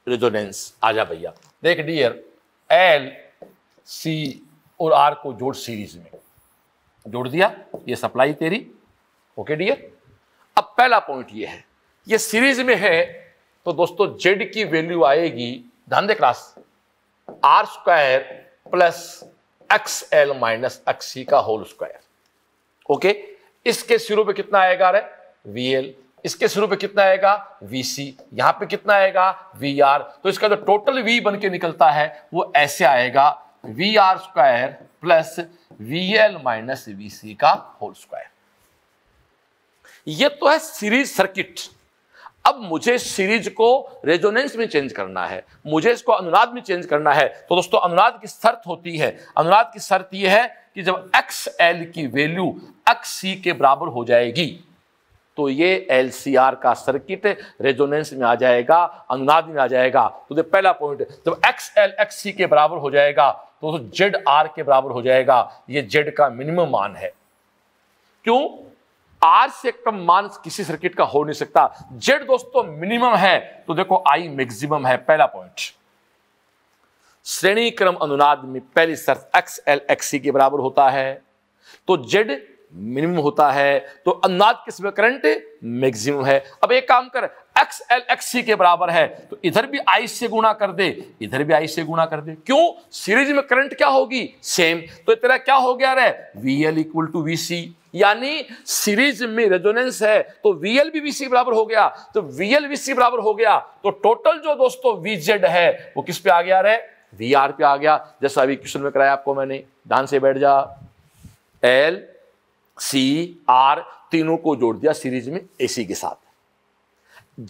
resonance आजा भैया देख डियर एल सी और आर को जोड़ सीरीज में जोड़ दिया ये सप्लाई तेरी ओके डियर अब पहला पॉइंट ये है ये सीरीज में है तो दोस्तों जेड की वैल्यू आएगी ध्यान दे class R square plus X L minus X C का होल स्क्वायर ओके इसके सिरों पे कितना आएगा रे वी एल इसके शुरू पे कितना आएगा वी सी यहां पे कितना आएगा वी आर तो इसका जो टोटल वी बन के निकलता है वो ऐसे आएगा V R square plus V L minus V C का होल स्क्वायर ये तो है सीरीज सर्किट अब मुझे सीरीज को रेजोनेंस में चेंज करना है मुझे इसको अनुनाद में चेंज करना है तो दोस्तों अनुनाद की शर्त होती है अनुनाद की शर्त यह है कि जब एक्स एल की वैल्यू एक्स सी के बराबर हो जाएगी तो ये एल सी आर का सर्किट रेजोनेंस में आ जाएगा अनुनाद में आ जाएगा तो ये पहला पॉइंट जब एक्स एल एक्स सी के बराबर हो जाएगा तो जेड आर के बराबर हो जाएगा ये जेड का मिनिमम मान है क्यों आर से कम मान किसी सर्किट का हो नहीं सकता जेड दोस्तों मिनिमम है तो देखो आई मैक्सिमम है पहला पॉइंट श्रेणी क्रम अनुनाद में पहली शर्त एक्स एल एक्स सी के बराबर होता है तो जेड मिनिमम होता है तो अंदाज किस में करंट मैक्सिमम है अब एक काम कर एक्स एल एक्स सी के बराबर है तो इधर भी आई से गुणा कर दे इधर भी आई से गुणा कर दे क्यों सीरीज में करंट क्या होगी सेम तो तेरा क्या हो गया रे V L equal to V C यानी सीरीज में रेजोनेंस है तो VL भी VC बराबर हो गया तो VL VC बराबर हो गया तो टोटल जो दोस्तों VZ है वो किस पे आ गया रे VR पे आ गया जैसा अभी क्वेश्चन में कराया आपको मैंने ध्यान से बैठ जा L सी आर तीनों को जोड़ दिया सीरीज में एसी के साथ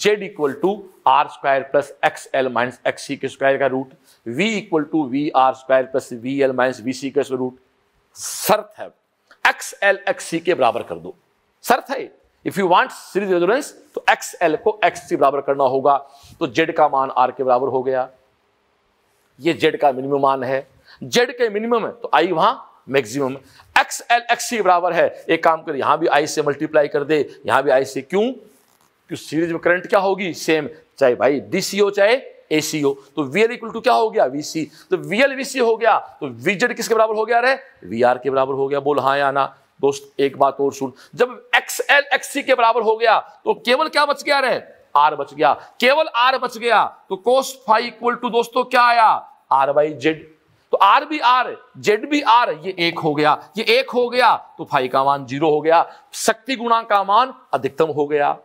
Z equal to R square plus X L minus X C के स्क्वायर का root V equal to V R square plus V L minus V C का रूट शर्त है एक्स एल एक्स सी के बराबर कर दो शर्त है if you want series resonance तो एक्स एल को एक्स सी बराबर करना होगा तो जेड का मान आर के बराबर हो गया ये जेड का मिनिमम मान है जेड के मिनिमम है तो आई वहां मैक्सिमम एक्स एल एक्स के बराबर है एक काम कर यहां भी आई से मल्टीप्लाई कर दे यहां भी आई से क्यों क्यों सीरीज में करंट क्या होगी सेम चाहे भाई डी सी हो चाहे ए सी हो तो वी एल इक्वल टू क्या हो गया वी सी तो वी एल वी सी हो गया तो वी जेड किसके बराबर हो गया रे वी आर के बराबर हो गया बोल हाँ या ना दोस्त एक बात और सुन जब एक्स एल एक्स सी के बराबर हो गया तो केवल क्या बच गया रे आर बच गया केवल आर बच गया तो कोस फाइव इक्वल टू दोस्तों क्या आया आर बाई जेड तो आर भी आर जेड भी आर ये एक हो गया ये एक हो गया तो फाई का मान जीरो हो गया शक्ति गुणा का मान अधिकतम हो गया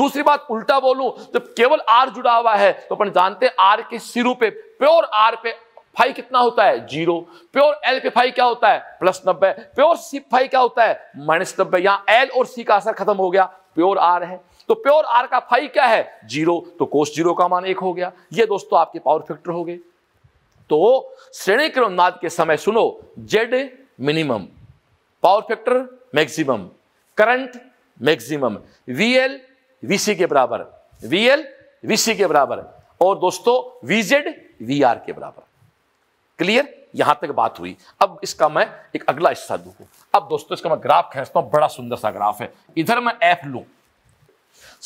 दूसरी बात उल्टा बोलू जब केवल आर जुड़ा हुआ है तो अपन जानते हैं आर के सिरू पे प्योर आर पे फाई कितना होता है जीरो प्योर एल पे फाई क्या होता है प्लस नब्बे प्योर सी फाई क्या होता है माइनस नब्बे यहां एल और सी का असर खत्म हो गया प्योर आर है तो प्योर आर का फाई क्या है जीरो तो कोस जीरो का मान एक हो गया ये दोस्तों आपके पावर फैक्टर हो गए तो श्रेणी क्रम अनुनाद के समय सुनो Z minimum power factor maximum current maximum V L V C के बराबर वीएल वीसी के बराबर और दोस्तों वीजेड वीआर के बराबर क्लियर यहां तक बात हुई अब इसका मैं एक अगला हिस्सा दूंगा अब दोस्तों इसका मैं ग्राफ खेचता हूं बड़ा सुंदर सा ग्राफ है इधर मैं एफ लू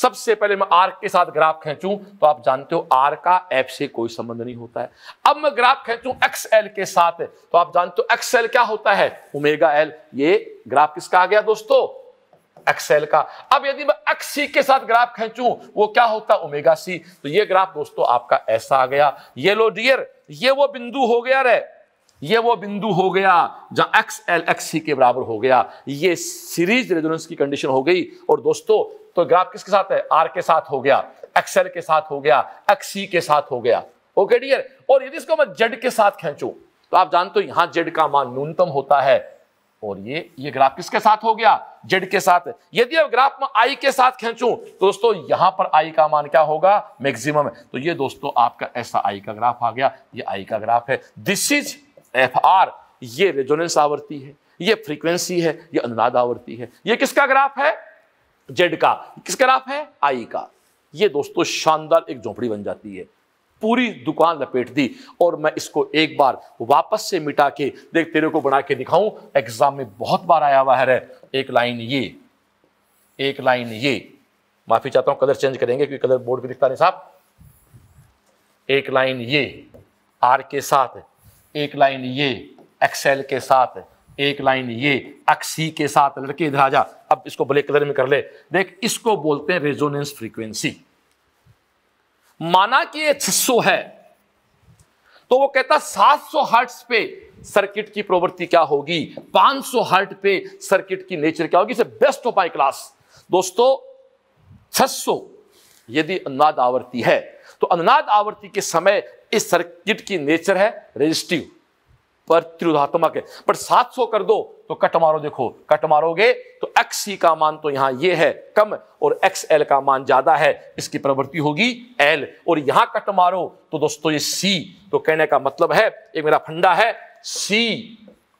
सबसे पहले मैं आर के साथ ग्राफ खेचू तो आप जानते हो आर का एफ से कोई संबंध नहीं होता है अब मैं ग्राफ खेचू एक्स एल के साथ तो आप जानते हो एक्स एल क्या होता है उमेगा एल ये ग्राफ किसका आ गया दोस्तों एक्सएल का अब यदि मैं एक्स सी के साथ ग्राफ खेचू वो क्या होता उमेगा सी तो ये ग्राफ दोस्तों आपका ऐसा आ गया ये लो डियर ये वो बिंदु हो गया रे ये वो बिंदु हो गया जहां एक्स एल एक्स सी के बराबर हो गया ये सीरीज रेजोनेंस की कंडीशन हो गई और दोस्तों तो ग्राफ किसके साथ है आर के साथ हो गया एक्सएल के साथ हो गया एक्सी के साथ हो गया ओके डियर और यदि इसको मैं जेड के साथ खेचू तो आप जानते हो यहां जेड का मान न्यूनतम होता है और ये ये ग्राफ किसके साथ हो गया जेड के साथ यदि अब ग्राफ में आई के साथ खेचू तो दोस्तों यहां पर आई का मान क्या होगा मैक्सिमम है तो ये दोस्तों आपका ऐसा आई का ग्राफ आ गया ये आई का ग्राफ है दिस इज एफ आर ये रेजोनेंस आवर्ती है ये फ्रीक्वेंसी है ये अनुनाद आवर्ती है ये किसका ग्राफ है जेड का किसका ग्राफ है आई का ये दोस्तों शानदार एक झोपड़ी बन जाती है पूरी दुकान लपेट दी और मैं इसको एक बार वापस से मिटा के देख तेरे को बना के दिखाऊं एग्जाम में बहुत बार आया हुआ है एक लाइन ये एक लाइन ये माफी चाहता हूं कलर चेंज करेंगे क्योंकि कलर बोर्ड पे दिखता नहीं साहब एक लाइन ये आर के साथ एक लाइन ये एक्सेल के साथ एक लाइन ये अक्सी के साथ लड़के इधर आ जा अब इसको ब्लैक कलर में कर ले देख इसको बोलते हैं रेजोनेंस फ्रीक्वेंसी माना कि ये 600 है तो वो कहता 700 हर्ट्स पे सर्किट की प्रवृत्ति क्या होगी 500 हर्ट पे सर्किट की नेचर क्या होगी इसे बेस्ट ऑफ माई क्लास दोस्तों 600 यदि अनुनाद आवर्ती है तो अनुनाद आवर्ती के समय इस सर्किट की नेचर है रेजिस्टिव पर त्रिधात्मक है बट 700 कर दो तो कट मारो देखो कट मारोगे तो एक्स सी का मान तो यहां ये है कम और एक्स एल का मान ज्यादा है इसकी प्रवृत्ति होगी एल और यहां कट मारो तो दोस्तों ये सी तो कहने का मतलब है एक मेरा फंडा है सी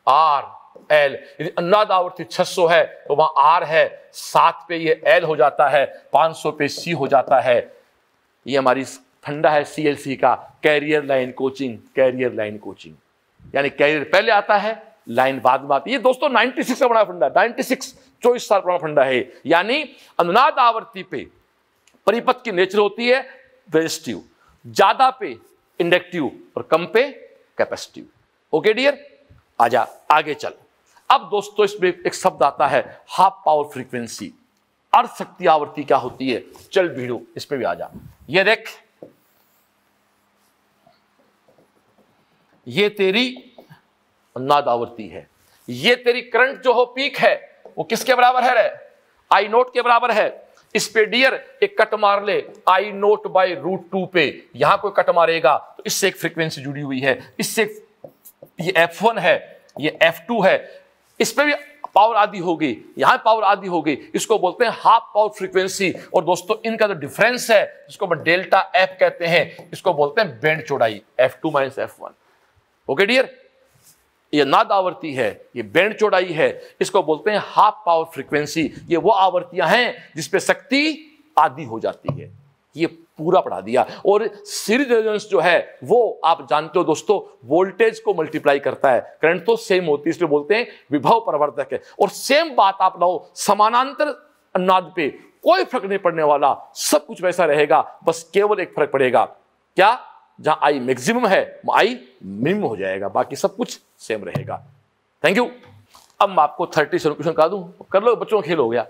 आर एल यदि अन्नाद आवृत्ति 600 है तो वहां आर है सात पे ये एल हो जाता है 500 पे सी हो जाता है ये हमारी फंडा है सी एल सी का career line coaching career line coaching यानी कैरियर पहले आता है लाइन बाद में आती है दोस्तों 96 का बड़ा फंडा नाइनटी सिक्स चौबीस साल पुराना फंडा है यानी अनुनाद आवृत्ति पे परिपथ की नेचर होती है रेजिस्टिव ज्यादा पे इंडक्टिव और कम पे कैपेसिटिव ओके डियर आजा आगे चल अब दोस्तों इसमें एक शब्द आता है हाफ पावर फ्रीक्वेंसी अर्थ शक्ति आवृत्ति क्या होती है चल भीड़ो इसमें भी आ जा ये देख ये तेरी नादावर्ती है ये तेरी करंट जो हो पीक है वो किसके बराबर है आई नोट के बराबर है इस पे डियर एक कट मार ले I naught by root two पे यहां कोई कट मारेगा तो इससे एक फ्रीक्वेंसी जुड़ी हुई है इससे ये एफ वन है ये एफ टू है इस पे भी पावर आदि होगी यहां पावर आदि होगी इसको बोलते हैं हाफ पावर फ्रीक्वेंसी और दोस्तों इनका जो तो डिफरेंस है इसको डेल्टा एफ कहते हैं इसको बोलते हैं बैंड चौड़ाई F two minus F one okay dear ये नाद आवर्ती है ये बैंड चौड़ाई है इसको बोलते हैं हाफ पावर फ्रीक्वेंसी ये वो आवर्तियां हैं जिसपे शक्ति आदि हो जाती है ये पूरा पढ़ा दिया और सीरीज रेजोनेंस जो है वो आप जानते हो दोस्तों वोल्टेज को मल्टीप्लाई करता है करंट तो सेम होती है इसलिए बोलते हैं विभव प्रवर्तक है और सेम बात आप लाओ समानांतर नाद पे कोई फर्क नहीं पड़ने वाला सब कुछ वैसा रहेगा बस केवल एक फर्क पड़ेगा क्या जहां आई मैक्सिमम है आई मिनिमम हो जाएगा बाकी सब कुछ सेम रहेगा थैंक यू अब मैं आपको थर्टी क्वेश्चन कर दूँ कर लो बच्चों खेल हो गया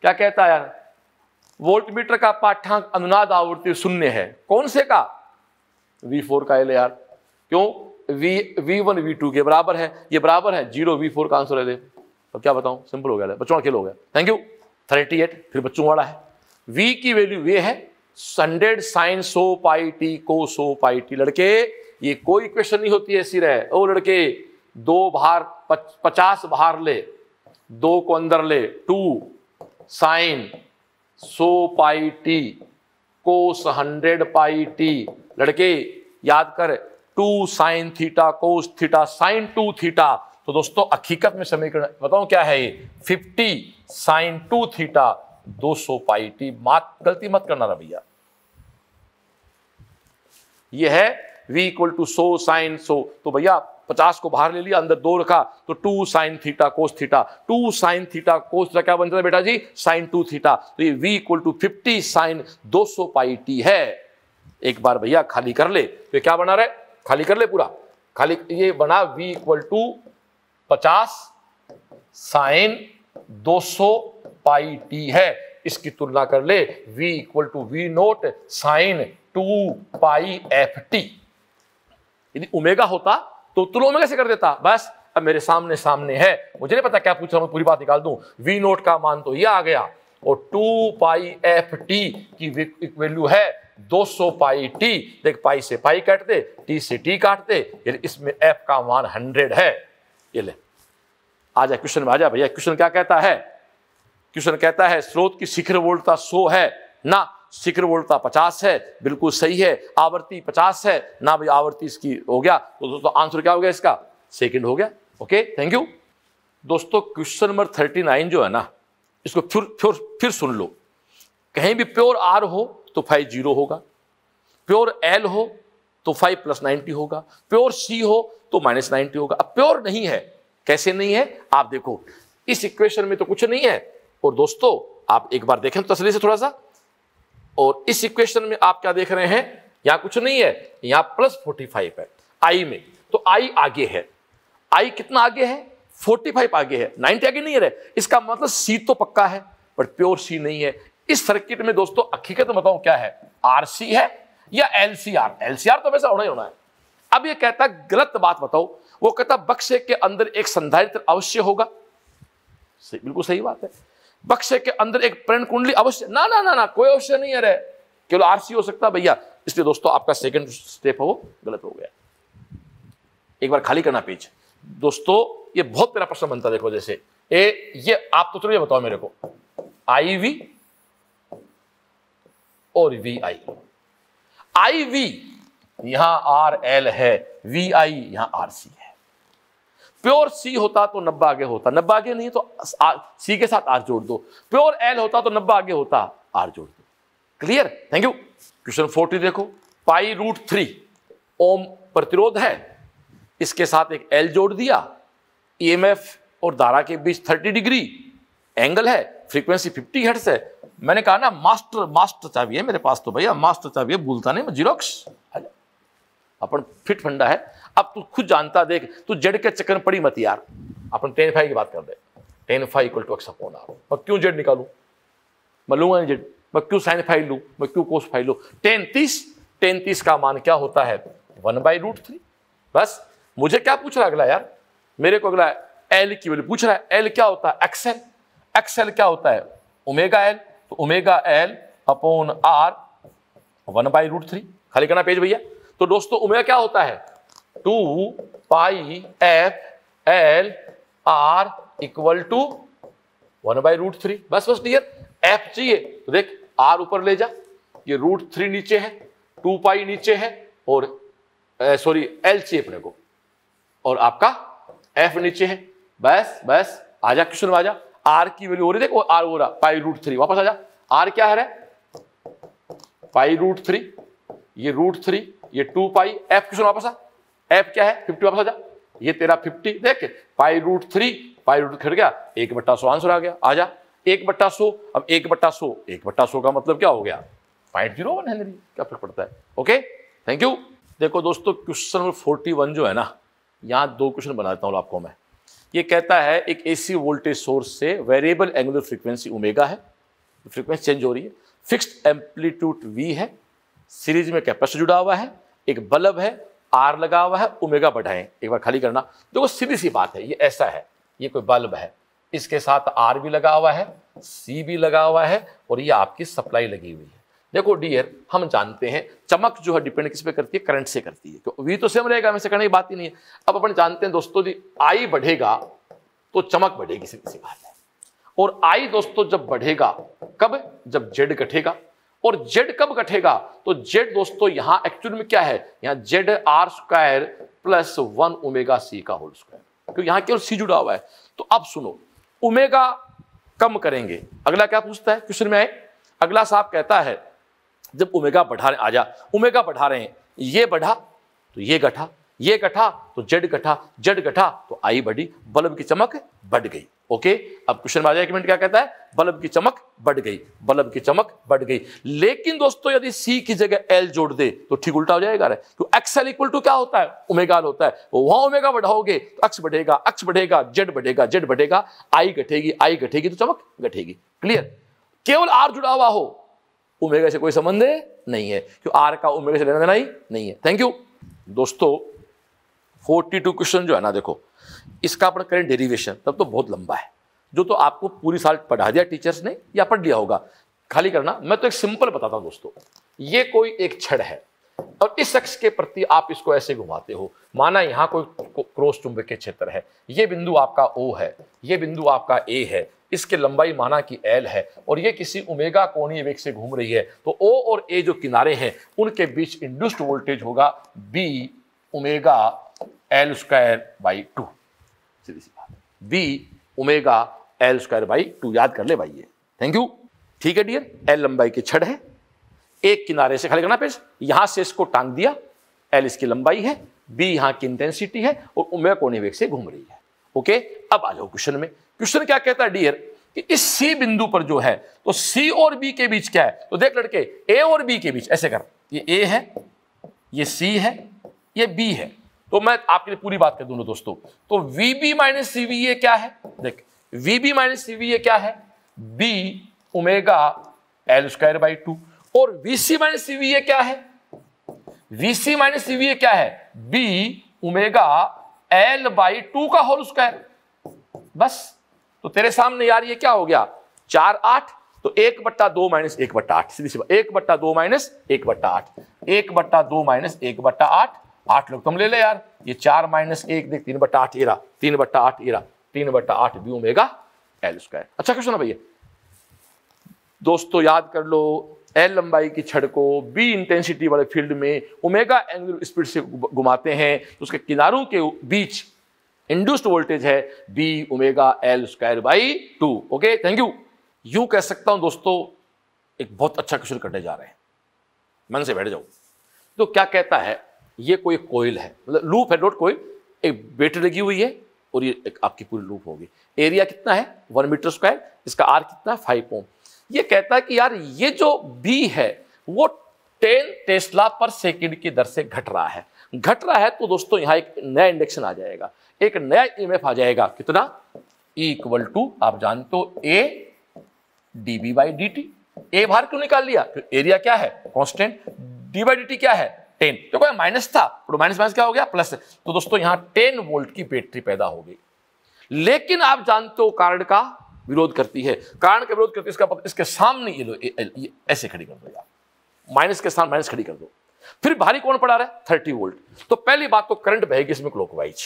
क्या कहता है यार वोल्ट मीटर का पाठ्यांक अनुनाद आवृत्ति शून्य है कौन से का वी फोर का एल यार क्यों V V one V two के बराबर है ये बराबर है जीरो वी फोर का आंसर है दे तो क्या बताऊं सिंपल हो गया बच्चों खेल हो गया थैंक यू थर्टी एट फिर बच्चों वाला है वी की वैल्यू ये है हंड्रेड साइन सो पाई टी को सो पाई टी लड़के ये कोई इक्वेशन नहीं होती है सिरे ओ लड़के दो भार पच, पचास भार ले दो को अंदर ले टू साइन सो pi T cos hundred pi T लड़के याद कर two sine theta cos theta sine two theta तो दोस्तों हकीकत में समीकरण बताओ क्या है ये फिफ्टी साइन टू थीटा दो सौ पाई टी मात गलती मत करना ना भैया ये है v इक्वल टू सो साइन सो तो भैया पचास को बाहर ले लिया अंदर दो रखा तो two sine theta cos theta two sine theta cos theta क्या बन जाता है बेटा जी साइन टू थीटा तो ये v equal to fifty sine दो सो पाई टी है एक बार भैया खाली कर ले तो क्या बना रहे खाली कर ले पूरा खाली ये बना v इक्वल टू पचास साइन दो सो पाई टी है इसकी तुलना कर ले v equal to V naught sine two pi F T यदि उमेगा होता तो तुल उमेगा से कर देता बस अब मेरे सामने सामने है मुझे नहीं पता क्या पूछ रहा हूं पूरी बात निकाल दू वी नोट का मान तो ये आ गया और टू पाई एफ टी की वैल्यू है 200 पाई टी देख पाई से पाई काट दे टी से टी काट दे इसमें एफ का मान 100 है ये ले आ जाए क्वेश्चन में आ जाए भैया क्वेश्चन क्या कहता है क्वेश्चन कहता है स्रोत की शिखर वोल्टता 100 है ना शिखर वोल्टता पचास है बिल्कुल सही है आवृत्ति पचास है ना भाई आवृत्ति इसकी हो गया तो दोस्तों आंसर क्या हो गया इसका सेकेंड हो गया ओके थैंक यू दोस्तों क्वेश्चन नंबर थर्टी नाइन जो है ना इसको फिर फिर फिर सुन लो कहीं भी प्योर आर हो तो फाइव जीरो होगा प्योर एल हो तो फाइव प्लस नाइन्टी होगा प्योर सी हो तो माइनस नाइन्टी होगा अब प्योर नहीं है कैसे नहीं है आप देखो इस इक्वेशन में तो कुछ नहीं है और दोस्तों आप एक बार देखें तो तसली से थोड़ा सा और इस इक्वेशन में आप क्या देख रहे हैं यहां कुछ नहीं है यहां प्लस फोर्टी फाइव है आई में तो आई आगे है आई कितना आगे है फोर्टी फाइव आगे है 90 आगे नहीं है इसका मतलब सी तो पक्का है पर प्योर सी नहीं है इस सर्किट में दोस्तों हकीकत तो बताऊं क्या है सी है या सी एलसीआर तो वैसा होना ही होना है अब यह कहता गलत बात बताओ वो कहता बक्से के अंदर एक संधारित्र अवश्य होगा बिल्कुल सही बात है बक्से के अंदर एक प्रेम कुंडली अवश्य ना ना ना ना कोई अवश्य नहीं है रे केवल आरसी हो सकता भैया इसलिए दोस्तों आपका सेकंड स्टेप है वो गलत हो गया एक बार खाली करना पेज दोस्तों ये बहुत मेरा प्रश्न बनता देखो जैसे ए ये आप तो चलो ये बताओ मेरे को आई वी और वी आई आई वी यहां आर एल है वी आई यहां आर सी है प्योर सी होता तो नब्बा आगे होता नब्बा आगे नहीं तो आ, सी के साथ आर जोड़ दो प्योर एल होता तो नब्बा आगे होता आर जोड़ दो clear thank you question forty देखो पाई रूट थ्री ओम प्रतिरोध है इसके साथ एक एल जोड़ दिया ईएमएफ e और धारा के बीच थर्टी डिग्री एंगल है फ्रीक्वेंसी फिफ्टी हर्ट्स है मैंने कहा ना मास्टर मास्टर चाबी है मेरे पास तो भैया मास्टर चाबी है भूलता नहीं मैं जीरोक्स अपन फिट फंडा है अब तू खुद जानता देख तू जड़ के चक्कर पड़ी मत यार अपन टेन फाइव की बात कर दे ten five equal to X upon R मैं क्यों जेड निकालू मैं लूंगा जेड मैं क्यों साइन फाइव लू मैं क्यों कोस फाइव लू टेन तीस टेन तीस का मान क्या होता है वन बाई रूट थ्री बस मुझे क्या पूछ रहा है अगला यार मेरे को अगला एल की वैल्यू पूछ रहा है एल क्या होता है एक्सएल एक्सएल क्या होता है ओमेगा एल तो omega L upon R one by root three खाली करना पेज भैया तो दोस्तों ओमेगा क्या होता है two pi F L R equal to one by root three बस बस डियर एफ चाहिए तो देख आर ऊपर ले जा ये रूट थ्री नीचे है टू पाई नीचे है और सॉरी एल चाहिए अपने को और आपका एफ नीचे है बस बस आ जा क्वेश्चन आ जा आर की वैल्यू हो रही देखो आर हो रहा पाई रूट थ्री वापस आ जा आर क्या है रे? पाई रूट थ्री ये रूट थ्री ये टू पाई एफ क्वेश्चन वापस आ एफ क्या है फिफ्टी वापस हो जा ये तेरा फिफ्टी देख pi root three pi root खिड़ गया एक बट्टा सो आंसर आ गया आ जा एक बट्टा सो अब एक बट्टा सो एक बट्टा सो का मतलब क्या हो गया पॉइंट जीरो वन हेनरी क्या फर्क पड़ता है ओके थैंक यू देखो दोस्तों क्वेश्चन नंबर फोर्टी वन जो है ना यहाँ दो क्वेश्चन बना देता हूँ आपको मैं ये कहता है एक एसी वोल्टेज सोर्स से वेरिएबल एंगुलर फ्रीक्वेंसी ओमेगा है फ्रीक्वेंसी चेंज हो रही है फिक्स्ड एम्पलीट्यूड वी है सीरीज में कैपेसिटर जुड़ा हुआ है एक बल्ब है आर लगा हुआ है उमेगा बढ़ाएं एक बार खाली करना देखो सीधी सी बात है ये ऐसा है ये कोई बल्ब है इसके साथ आर भी लगा हुआ है सी भी लगा हुआ है और ये आपकी सप्लाई लगी हुई है देखो डियर हम जानते हैं चमक जो है डिपेंड किस पे करती है करंट से करती है क्यों वी तो सेम तो रहेगा हमें से करने की बात ही नहीं है अब अपन जानते हैं दोस्तों जी आई बढ़ेगा तो चमक बढ़ेगी सीधी सी बात है और आई दोस्तों जब बढ़ेगा कब जब जेड घटेगा और जेड कब घटेगा तो जेड दोस्तों यहां एक्चुअल में क्या है यहां Z R square plus one omega C का होल स्क्वायर क्योंकि यहां केवल सी जुड़ा हुआ है तो अब सुनो उमेगा कम करेंगे अगला क्या पूछता है क्वेश्चन में आए अगला साहब कहता है जब उमेगा बढ़ा रहे आजा उमेगा बढ़ा रहे हैं ये बढ़ा तो ये घटा ये गठा तो जेड गठा जेड गठा तो आई बढ़ी बल्ब की चमक बढ़ गई ओके अब क्वेश्चन आ जाए क्या कहता है बल्ब की चमक बढ़ गई बल्ब की चमक बढ़ गई लेकिन दोस्तों यदि सी की जगह एल जोड़ दे तो ठीक उल्टा हो जाएगा तो एक्सएल इक्वल टू क्या होता है उमेगा होता है तो वहां उमेगा बढ़ाओगे तो अक्स बढ़ेगा अक्स बढ़ेगा जेड बढ़ेगा जेड बढ़ेगा आई घटेगी आई घटेगी तो चमक घटेगी क्लियर केवल आर जुड़ा हुआ हो उमेगा से कोई संबंध नहीं है क्यों आर का उमेगा से लेना देना ही नहीं है थैंक यू दोस्तों फोर्टी टू क्वेश्चन जो है ना देखो इसका अपन करें डेरिवेशन तब तो बहुत लंबा है जो तो आपको पूरी साल पढ़ा दिया टीचर्स ने या पढ़ लिया होगा खाली करना मैं तो एक सिंपल बताता हूँ दोस्तों ये कोई एक छड़ है और इस शख्स के प्रति आप इसको ऐसे घुमाते हो माना यहाँ कोई क्रोस के क्षेत्र है ये बिंदु आपका ओ है ये बिंदु आपका ए है इसके लंबाई माना कि एल है और ये किसी उमेगा कोणीय वेग से घूम रही है तो ओ और ए जो किनारे हैं उनके बीच इंड्यूस्ड वोल्टेज होगा B omega L square by two सीधी सी बात B omega L square by two याद कर ले भाई ये थैंक यू ठीक है डियर एल लंबाई की छड़ है एक किनारे से खाली करना पेज यहां से इसको टांग दिया एल इसकी लंबाई है बी यहां की इंटेंसिटी है और उमेगा कोने वेग से घूम रही है ओके अब आ जाओ क्वेश्चन में क्वेश्चन क्या कहता है डियर कि इस सी बिंदु पर जो है तो सी और बी के बीच क्या है तो देख लड़के ए और बी के बीच ऐसे कर ये ए है ये सी है ये बी है तो मैं आपके लिए पूरी बात कर दूंगा दोस्तों तो V B minus C V ये क्या है देख V B minus C V ये क्या है B omega L square by two और V C minus C V ये क्या है V C minus C V ये क्या है B omega L by two का होल स्क्वायर बस तो तेरे सामने यार ये क्या हो गया चार आठ तो एक बट्टा दो माइनस एक बट्टा आठ सीधी सी एक बट्टा दो माइनस एक बट्टा आठ एक बट्टा दो माइनस एक बट्टा आठ आठ लोग तुम ले ले यार ये चार माइनस एक देख तीन बट्टा आठ एरा तीन बट्टा आठ एरा तीन बट्टा आठ बी ओमेगा एल स्क्वायर अच्छा क्वेश्चन है भैया दोस्तों याद कर लो एल लंबाई की छड़ को बी इंटेंसिटी वाले फील्ड में ओमेगा एंगुलर स्पीड से घुमाते हैं तो उसके किनारों के बीच इंड्यूस्ड वोल्टेज है B omega L square by two okay thank you you कह सकता हूं दोस्तों एक बहुत अच्छा क्वेश्चन करने जा रहे हैं मन से बैठ जाओ तो क्या कहता है ये कोई कोयल है मतलब लूप है नोट कोयल एक बेट लगी हुई है और ये एक आपकी पूरी लूप होगी एरिया कितना है वन मीटर स्क्वायर इसका आर कितना है फाइव ओम ये कहता है कि यार ये जो बी है वो टेन टेस्ला पर सेकेंड की दर से घट रहा है घट रहा है तो दोस्तों यहाँ एक नया इंडक्शन आ जाएगा एक नया ई आ जाएगा कितना इक्वल टू आप जानते हो A D B by D T A बाहर क्यों निकाल लिया तो एरिया क्या है constant D by D T क्या है टेन क्योंकि तो माइनस था तो माइनस माइनस क्या हो गया प्लस तो दोस्तों यहां टेन वोल्ट की बैटरी पैदा हो गई लेकिन आप जानते हो कारण का विरोध करती है कारण का विरोध करती है इसका मतलब इसके सामने ये लो ऐसे खड़ी कर दो यार माइनस के साथ माइनस खड़ी कर दो फिर भारी कौन पड़ा रहा है थर्टी वोल्ट तो पहली बात तो करंट बहेगी इसमें क्लोकवाइज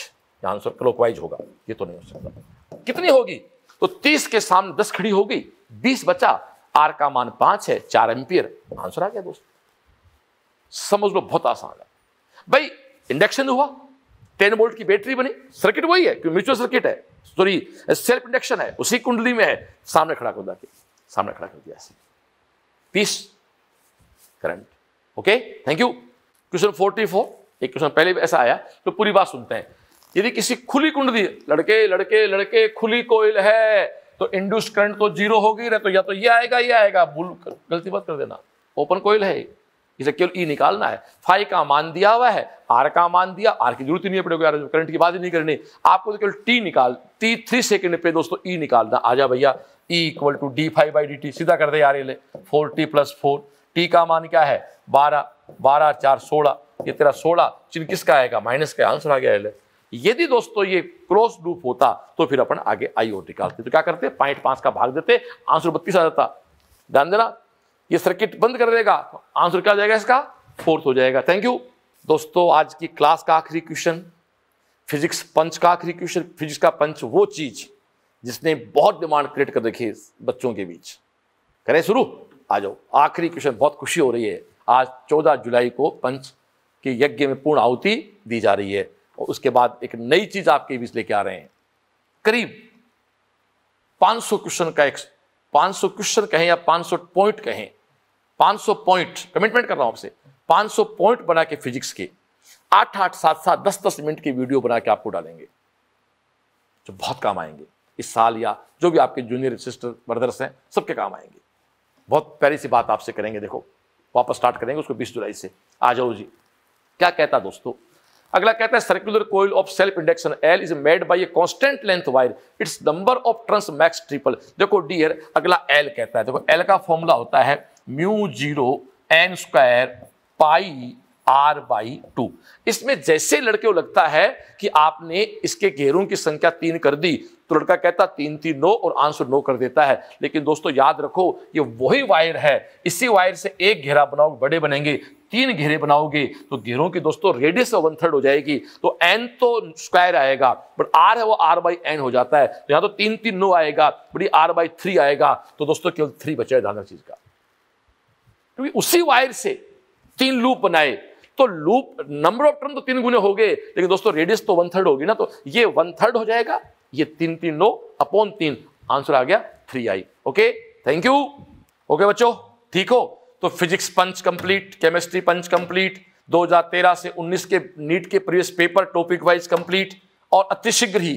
आंसर क्लोकवाइज होगा ये तो नहीं हो सकता कितनी होगी तो तीस के सामने दस खड़ी होगी बीस बचा आर का मान पांच है चार एम्पियर आंसर आ गया दोस्तों समझ लो बहुत आसान है भाई इंडक्शन हुआ टेन वोल्ट की बैटरी बनी सर्किट वही है क्योंकि म्यूचुअल सर्किट है सॉरी सेल्फ इंडक्शन है उसी कुंडली में है सामने खड़ा कर के सामने खड़ा कर दिया पीस current okay thank you question forty four एक क्वेश्चन पहले भी ऐसा आया तो पूरी बात सुनते हैं यदि किसी खुली कुंडली लड़के लड़के लड़के खुली कोयल है तो इंड्यूस करंट तो जीरो होगी ना तो या तो ये आएगा ये आएगा भूल गलती बात कर देना ओपन कोयल है इसे केवल ई निकालना है फाइव का मान दिया हुआ है आर का मान दिया आर की जरूरत ही नहीं पड़ेगी यार करंट की बात ही नहीं करनी आपको तो केवल टी निकाल टी थ्री सेकंड पे दोस्तों ई निकालना आ जा भैया E equal to D five by D T सीधा कर दे यार ले four T plus four T का मान क्या है बारह बारह चार सोलह ये तेरा सोलह चिन्ह किसका आएगा माइनस का आंसर आ गया यदि दोस्तों ये क्रॉस लूप होता तो फिर अपन आगे आई और निकालते तो क्या करते पॉइंट पांच का भाग देते आंसर बत्तीस आ जाता ध्यान देना ये सर्किट बंद कर देगा आंसर तो क्या हो जाएगा इसका फोर्थ हो जाएगा थैंक यू दोस्तों आज की क्लास का आखिरी क्वेश्चन फिजिक्स पंच का आखिरी क्वेश्चन फिजिक्स का पंच वो चीज जिसने बहुत डिमांड क्रिएट कर रखी है बच्चों के बीच करें शुरू आ जाओ आखिरी क्वेश्चन बहुत खुशी हो रही है आज चौदह जुलाई को पंच के यज्ञ में पूर्ण आहुति दी जा रही है और उसके बाद एक नई चीज आपके बीच लेके आ रहे हैं करीब 500 क्वेश्चन का एक 500 क्वेश्चन कहें या 500 पॉइंट कहें 500 पॉइंट कमिटमेंट कर रहा हूं आपसे 500 पॉइंट बना के फिजिक्स के आठ आठ सात सात दस दस मिनट की वीडियो बना के आपको डालेंगे जो बहुत काम आएंगे इस साल या जो भी आपके जूनियर सिस्टर ब्रदर्स हैं सबके काम आएंगे बहुत प्यारी सी बात आपसे करेंगे देखो वापस स्टार्ट करेंगे उसको 20 जुलाई से आ जाओ जी क्या कहता दोस्तों अगला कहता है circular coil of self induction L is made by a constant length wire its number of turns max triple देखो डी अगला एल कहता है देखो एल का फॉर्मूला होता है mu zero N square pi R by two इसमें जैसे लड़के को लगता है कि आपने इसके घेरों की संख्या तीन कर दी तो लड़का कहता तीन तीन नो और आंसर नो कर देता है लेकिन दोस्तों याद रखो ये वही वायर है इसी वायर से एक घेरा बनाओ बड़े बनेंगे तीन घेरे बनाओगे तो घेरों की दोस्तों रेडियस वन थर्ड हो जाएगी तो एन तो स्क्वायर आएगा बट आर है वो आर बाई एन हो जाता है तो यहाँ तो तीन तीन नो आएगा बड़ी आर बाई थ्री आएगा तो दोस्तों केवल थ्री बचा है चीज का क्योंकि उसी वायर से तीन लूप बनाए तो लूप नंबर ऑफ टर्न तो तीन गुने हो गए लेकिन दोस्तों रेडियस तो वन थर्ड होगी ना तो ये वन थर्ड हो जाएगा ये तीन तीन लो अपॉन तीन आंसर आ गया three I okay thank you okay बच्चों ठीक हो तो physics punch complete chemistry punch complete 2013 से 19 के नीट के previous paper topic wise complete और अतिशीघ्र ही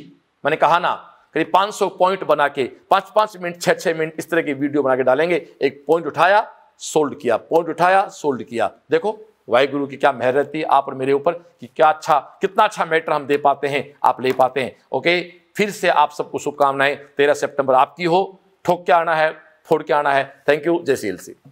मैंने कहा ना करीब 500 पॉइंट बना के पांच पांच मिनट छह छह मिनट इस तरह की वीडियो बना के डालेंगे एक पॉइंट उठाया सोल्ड किया पॉइंट उठाया सोल्ड किया देखो वाहिगुरु की क्या मेहर रहती है आप और मेरे ऊपर कि क्या अच्छा कितना अच्छा मैटर हम दे पाते हैं आप ले पाते हैं ओके फिर से आप सबको शुभकामनाएं तेरह सेप्टेम्बर आपकी हो ठोक के आना है फोड़ के आना है थैंक यू जय सी